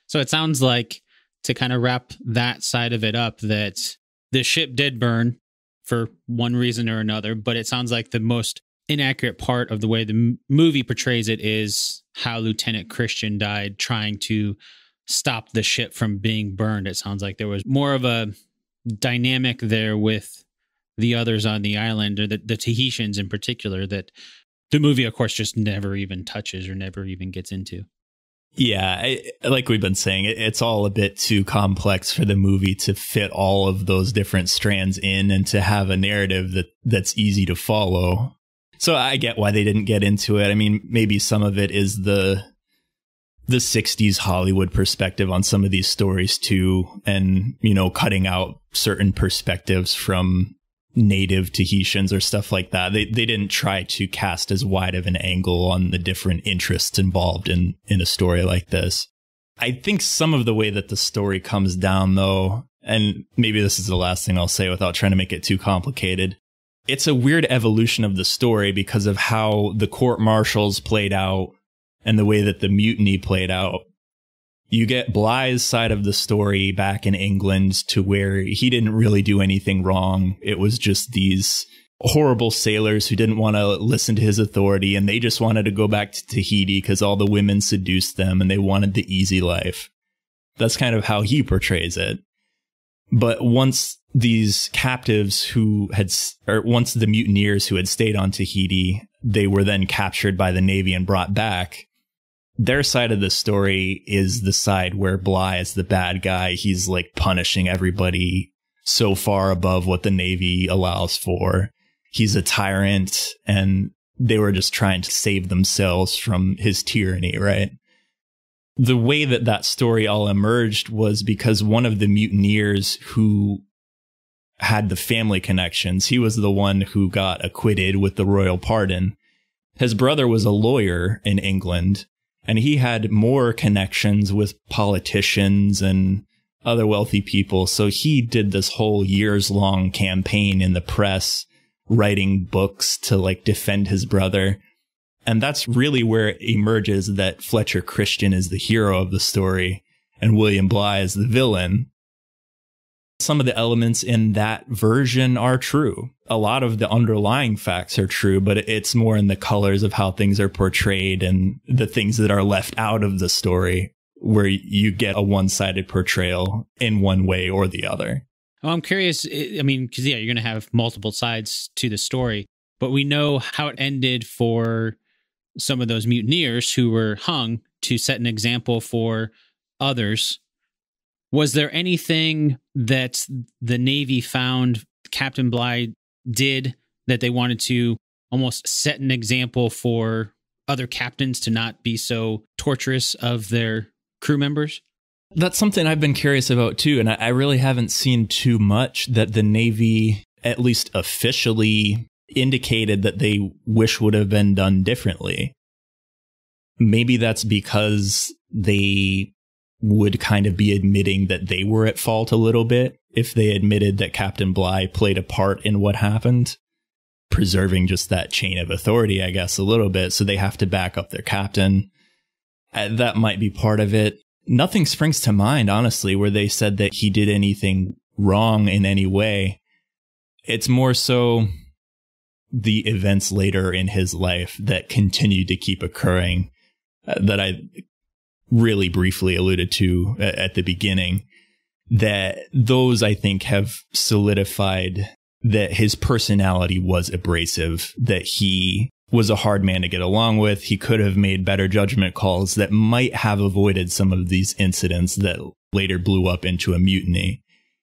so it sounds like to kind of wrap that side of it up that the ship did burn for one reason or another but it sounds like the most inaccurate part of the way the movie portrays it is how lieutenant christian died trying to stop the ship from being burned. It sounds like there was more of a dynamic there with the others on the island, or the, the Tahitians in particular, that the movie, of course, just never even touches or never even gets into. Yeah, I, like we've been saying, it, it's all a bit too complex for the movie to fit all of those different strands in and to have a narrative that that's easy to follow. So I get why they didn't get into it. I mean, maybe some of it is the the 60s Hollywood perspective on some of these stories too and you know cutting out certain perspectives from native Tahitians or stuff like that. They they didn't try to cast as wide of an angle on the different interests involved in in a story like this. I think some of the way that the story comes down though, and maybe this is the last thing I'll say without trying to make it too complicated. It's a weird evolution of the story because of how the court martials played out and the way that the mutiny played out. You get Bly's side of the story back in England to where he didn't really do anything wrong. It was just these horrible sailors who didn't want to listen to his authority and they just wanted to go back to Tahiti because all the women seduced them and they wanted the easy life. That's kind of how he portrays it. But once these captives who had, or once the mutineers who had stayed on Tahiti, they were then captured by the Navy and brought back their side of the story is the side where Bly is the bad guy. He's like punishing everybody so far above what the Navy allows for. He's a tyrant and they were just trying to save themselves from his tyranny, right? The way that that story all emerged was because one of the mutineers who had the family connections, he was the one who got acquitted with the royal pardon. His brother was a lawyer in England and he had more connections with politicians and other wealthy people. So he did this whole years long campaign in the press, writing books to like defend his brother. And that's really where it emerges that Fletcher Christian is the hero of the story and William Bly is the villain some of the elements in that version are true. A lot of the underlying facts are true, but it's more in the colors of how things are portrayed and the things that are left out of the story where you get a one sided portrayal in one way or the other. Well, I'm curious. I mean, because, yeah, you're going to have multiple sides to the story, but we know how it ended for some of those mutineers who were hung to set an example for others was there anything that the Navy found Captain Bly did that they wanted to almost set an example for other captains to not be so torturous of their crew members? That's something I've been curious about too. And I, I really haven't seen too much that the Navy, at least officially, indicated that they wish would have been done differently. Maybe that's because they would kind of be admitting that they were at fault a little bit if they admitted that Captain Bly played a part in what happened, preserving just that chain of authority, I guess, a little bit. So they have to back up their captain. Uh, that might be part of it. Nothing springs to mind, honestly, where they said that he did anything wrong in any way. It's more so the events later in his life that continued to keep occurring uh, that I really briefly alluded to uh, at the beginning, that those I think have solidified that his personality was abrasive, that he was a hard man to get along with. He could have made better judgment calls that might have avoided some of these incidents that later blew up into a mutiny.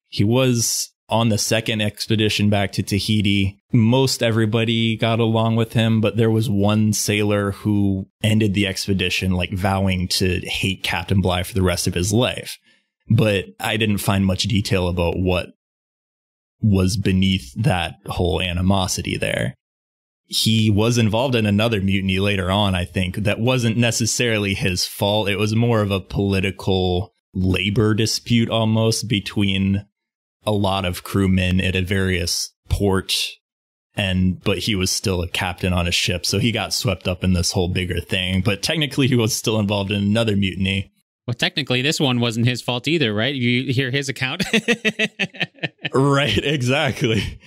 He was on the second expedition back to Tahiti, most everybody got along with him, but there was one sailor who ended the expedition like vowing to hate Captain Bligh for the rest of his life. But I didn't find much detail about what was beneath that whole animosity there. He was involved in another mutiny later on, I think, that wasn't necessarily his fault. It was more of a political labor dispute almost between a lot of crewmen at a various port and but he was still a captain on a ship so he got swept up in this whole bigger thing but technically he was still involved in another mutiny well technically this one wasn't his fault either right you hear his account right exactly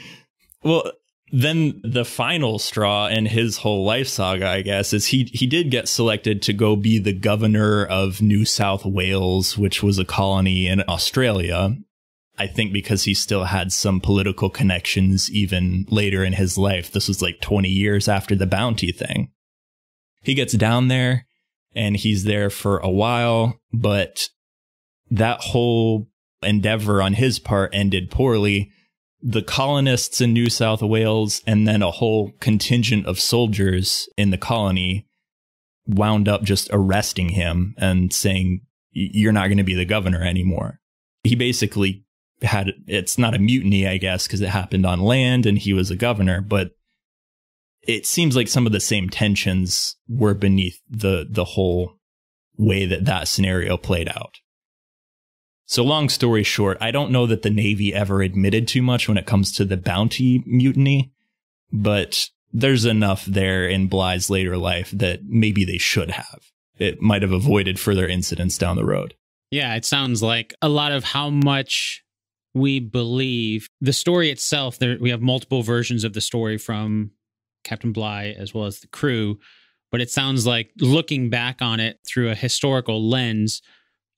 well then the final straw in his whole life saga i guess is he he did get selected to go be the governor of new south wales which was a colony in australia I think because he still had some political connections even later in his life. This was like 20 years after the bounty thing. He gets down there and he's there for a while, but that whole endeavor on his part ended poorly. The colonists in New South Wales and then a whole contingent of soldiers in the colony wound up just arresting him and saying, You're not going to be the governor anymore. He basically had it's not a mutiny, I guess, because it happened on land and he was a governor, but it seems like some of the same tensions were beneath the the whole way that that scenario played out. So long story short, I don't know that the Navy ever admitted too much when it comes to the bounty mutiny, but there's enough there in Bly's later life that maybe they should have. It might have avoided further incidents down the road. Yeah, it sounds like a lot of how much we believe the story itself there we have multiple versions of the story from captain bligh as well as the crew but it sounds like looking back on it through a historical lens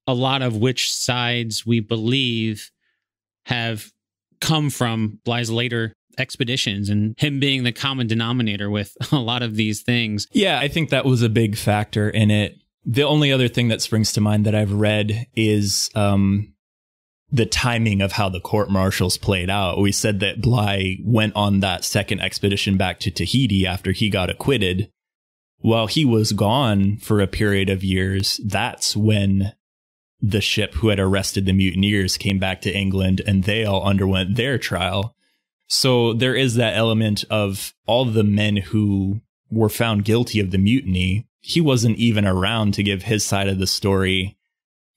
a lot of which sides we believe have come from bligh's later expeditions and him being the common denominator with a lot of these things yeah i think that was a big factor in it the only other thing that springs to mind that I've read is um, the timing of how the court martials played out. We said that Bly went on that second expedition back to Tahiti after he got acquitted. While he was gone for a period of years, that's when the ship who had arrested the mutineers came back to England and they all underwent their trial. So there is that element of all the men who were found guilty of the mutiny. He wasn't even around to give his side of the story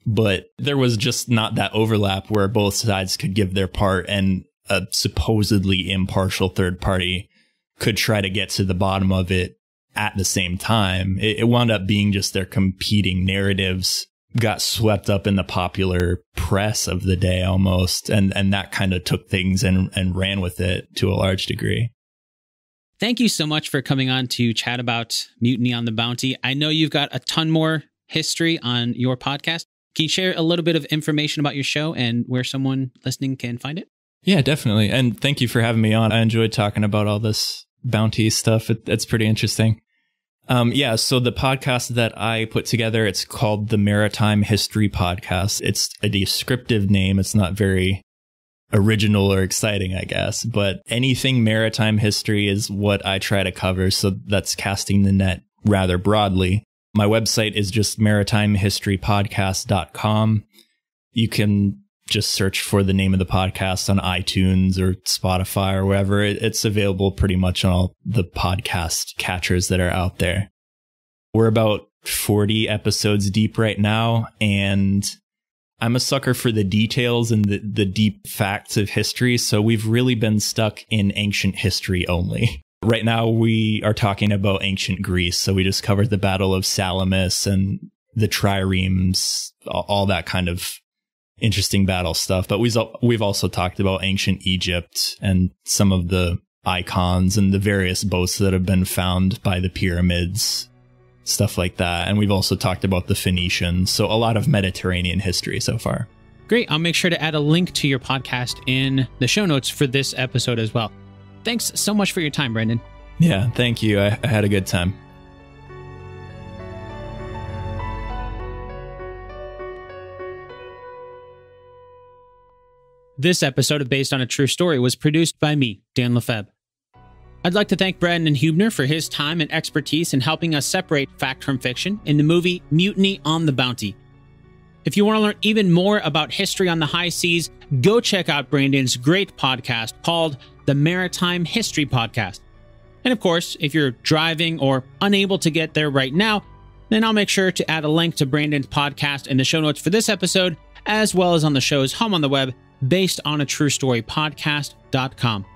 but there was just not that overlap where both sides could give their part and a supposedly impartial third party could try to get to the bottom of it at the same time. It, it, wound up being just their competing narratives got swept up in the popular press of the day almost. And, and that kind of took things and, and ran with it to a large degree. Thank you so much for coming on to chat about Mutiny on the Bounty. I know you've got a ton more history on your podcast. Can you share a little bit of information about your show and where someone listening can find it? Yeah, definitely. And thank you for having me on. I enjoyed talking about all this bounty stuff. It, it's pretty interesting. Um, yeah, so the podcast that I put together, it's called the Maritime History Podcast. It's a descriptive name. It's not very original or exciting, I guess, but anything maritime history is what I try to cover. So that's casting the net rather broadly. My website is just maritimehistorypodcast.com. You can just search for the name of the podcast on iTunes or Spotify or wherever. It's available pretty much on all the podcast catchers that are out there. We're about 40 episodes deep right now, and I'm a sucker for the details and the, the deep facts of history. So we've really been stuck in ancient history only. Right now, we are talking about ancient Greece. So we just covered the Battle of Salamis and the triremes, all that kind of interesting battle stuff. But we've also talked about ancient Egypt and some of the icons and the various boats that have been found by the pyramids, stuff like that. And we've also talked about the Phoenicians. So a lot of Mediterranean history so far. Great. I'll make sure to add a link to your podcast in the show notes for this episode as well. Thanks so much for your time, Brandon. Yeah, thank you. I, I had a good time. This episode of Based on a True Story was produced by me, Dan Lefebvre. I'd like to thank Brandon Hubner for his time and expertise in helping us separate fact from fiction in the movie Mutiny on the Bounty, if you want to learn even more about history on the high seas, go check out Brandon's great podcast called the Maritime History Podcast. And of course, if you're driving or unable to get there right now, then I'll make sure to add a link to Brandon's podcast in the show notes for this episode, as well as on the show's home on the web, based on a true story podcast.com.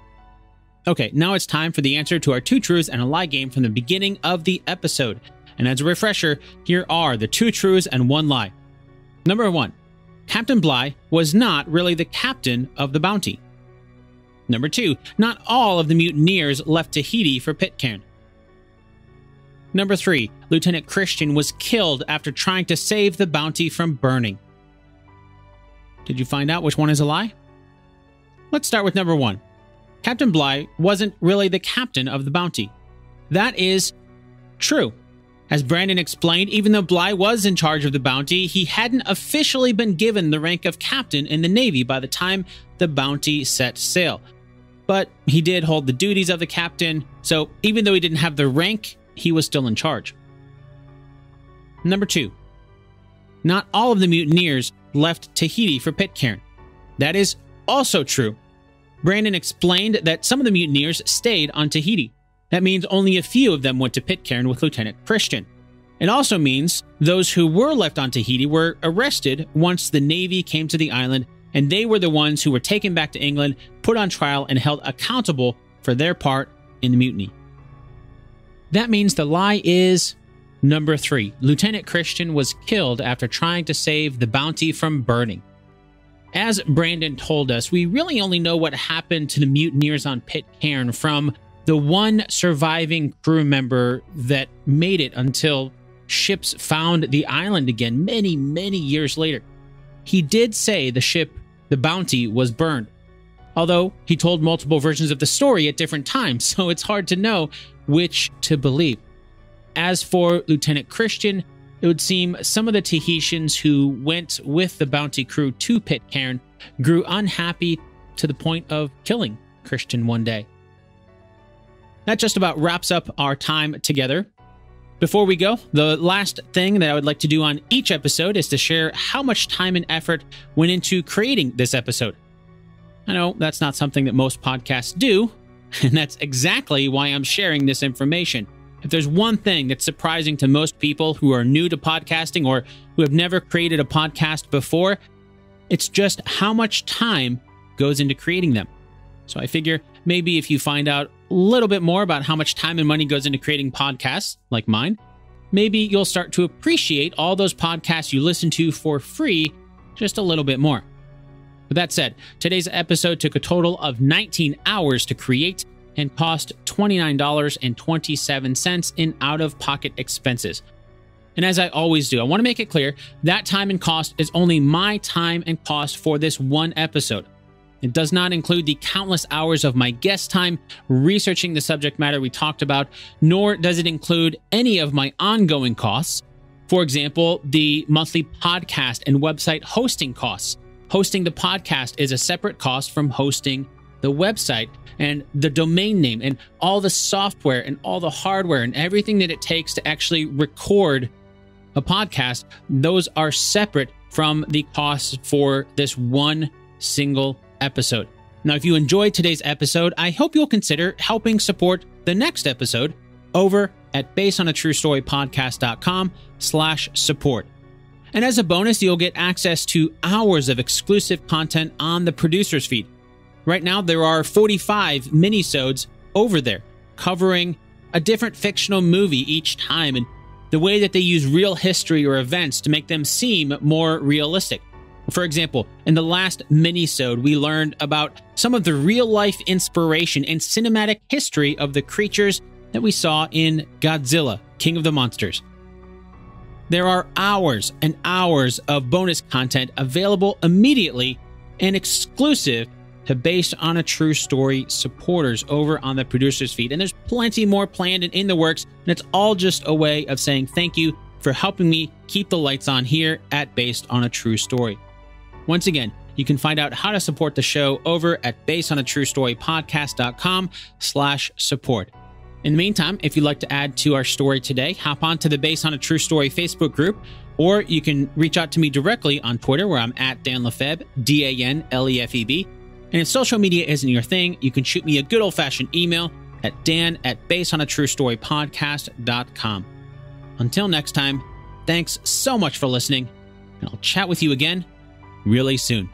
Okay, now it's time for the answer to our two truths and a lie game from the beginning of the episode. And as a refresher, here are the two truths and one lie. Number one, Captain Bligh was not really the captain of the Bounty. Number two, not all of the mutineers left Tahiti for Pitcairn. Number three, Lieutenant Christian was killed after trying to save the Bounty from burning. Did you find out which one is a lie? Let's start with number one. Captain Bligh wasn't really the captain of the Bounty. That is true. As Brandon explained, even though Bly was in charge of the bounty, he hadn't officially been given the rank of captain in the Navy by the time the bounty set sail. But he did hold the duties of the captain, so even though he didn't have the rank, he was still in charge. Number 2. Not all of the mutineers left Tahiti for Pitcairn. That is also true. Brandon explained that some of the mutineers stayed on Tahiti. That means only a few of them went to Pitcairn with Lieutenant Christian. It also means those who were left on Tahiti were arrested once the Navy came to the island, and they were the ones who were taken back to England, put on trial, and held accountable for their part in the mutiny. That means the lie is number three Lieutenant Christian was killed after trying to save the bounty from burning. As Brandon told us, we really only know what happened to the mutineers on Pitcairn from the one surviving crew member that made it until ships found the island again many, many years later. He did say the ship, the Bounty, was burned, although he told multiple versions of the story at different times, so it's hard to know which to believe. As for Lieutenant Christian, it would seem some of the Tahitians who went with the Bounty crew to Pitcairn grew unhappy to the point of killing Christian one day that just about wraps up our time together. Before we go, the last thing that I would like to do on each episode is to share how much time and effort went into creating this episode. I know that's not something that most podcasts do, and that's exactly why I'm sharing this information. If there's one thing that's surprising to most people who are new to podcasting or who have never created a podcast before, it's just how much time goes into creating them. So I figure maybe if you find out little bit more about how much time and money goes into creating podcasts like mine, maybe you'll start to appreciate all those podcasts you listen to for free just a little bit more. With that said, today's episode took a total of 19 hours to create and cost $29.27 in out of pocket expenses. And as I always do, I want to make it clear that time and cost is only my time and cost for this one episode. It does not include the countless hours of my guest time researching the subject matter we talked about, nor does it include any of my ongoing costs. For example, the monthly podcast and website hosting costs. Hosting the podcast is a separate cost from hosting the website and the domain name and all the software and all the hardware and everything that it takes to actually record a podcast. Those are separate from the costs for this one single episode. Now, if you enjoyed today's episode, I hope you'll consider helping support the next episode over at basedonatruestorypodcast.com slash support. And as a bonus, you'll get access to hours of exclusive content on the producer's feed. Right now, there are 45 minisodes over there covering a different fictional movie each time and the way that they use real history or events to make them seem more realistic. For example, in the last minisode, we learned about some of the real-life inspiration and cinematic history of the creatures that we saw in Godzilla, King of the Monsters. There are hours and hours of bonus content available immediately and exclusive to Based on a True Story supporters over on the producer's feed. And there's plenty more planned and in the works, and it's all just a way of saying thank you for helping me keep the lights on here at Based on a True Story. Once again, you can find out how to support the show over at baseonatruestorypodcast.com slash support. In the meantime, if you'd like to add to our story today, hop on to the Based on a True Story Facebook group, or you can reach out to me directly on Twitter where I'm at Dan lefeb D-A-N-L-E-F-E-B. And if social media isn't your thing, you can shoot me a good old-fashioned email at dan at basedonatruestorypodcast.com. Until next time, thanks so much for listening, and I'll chat with you again really soon.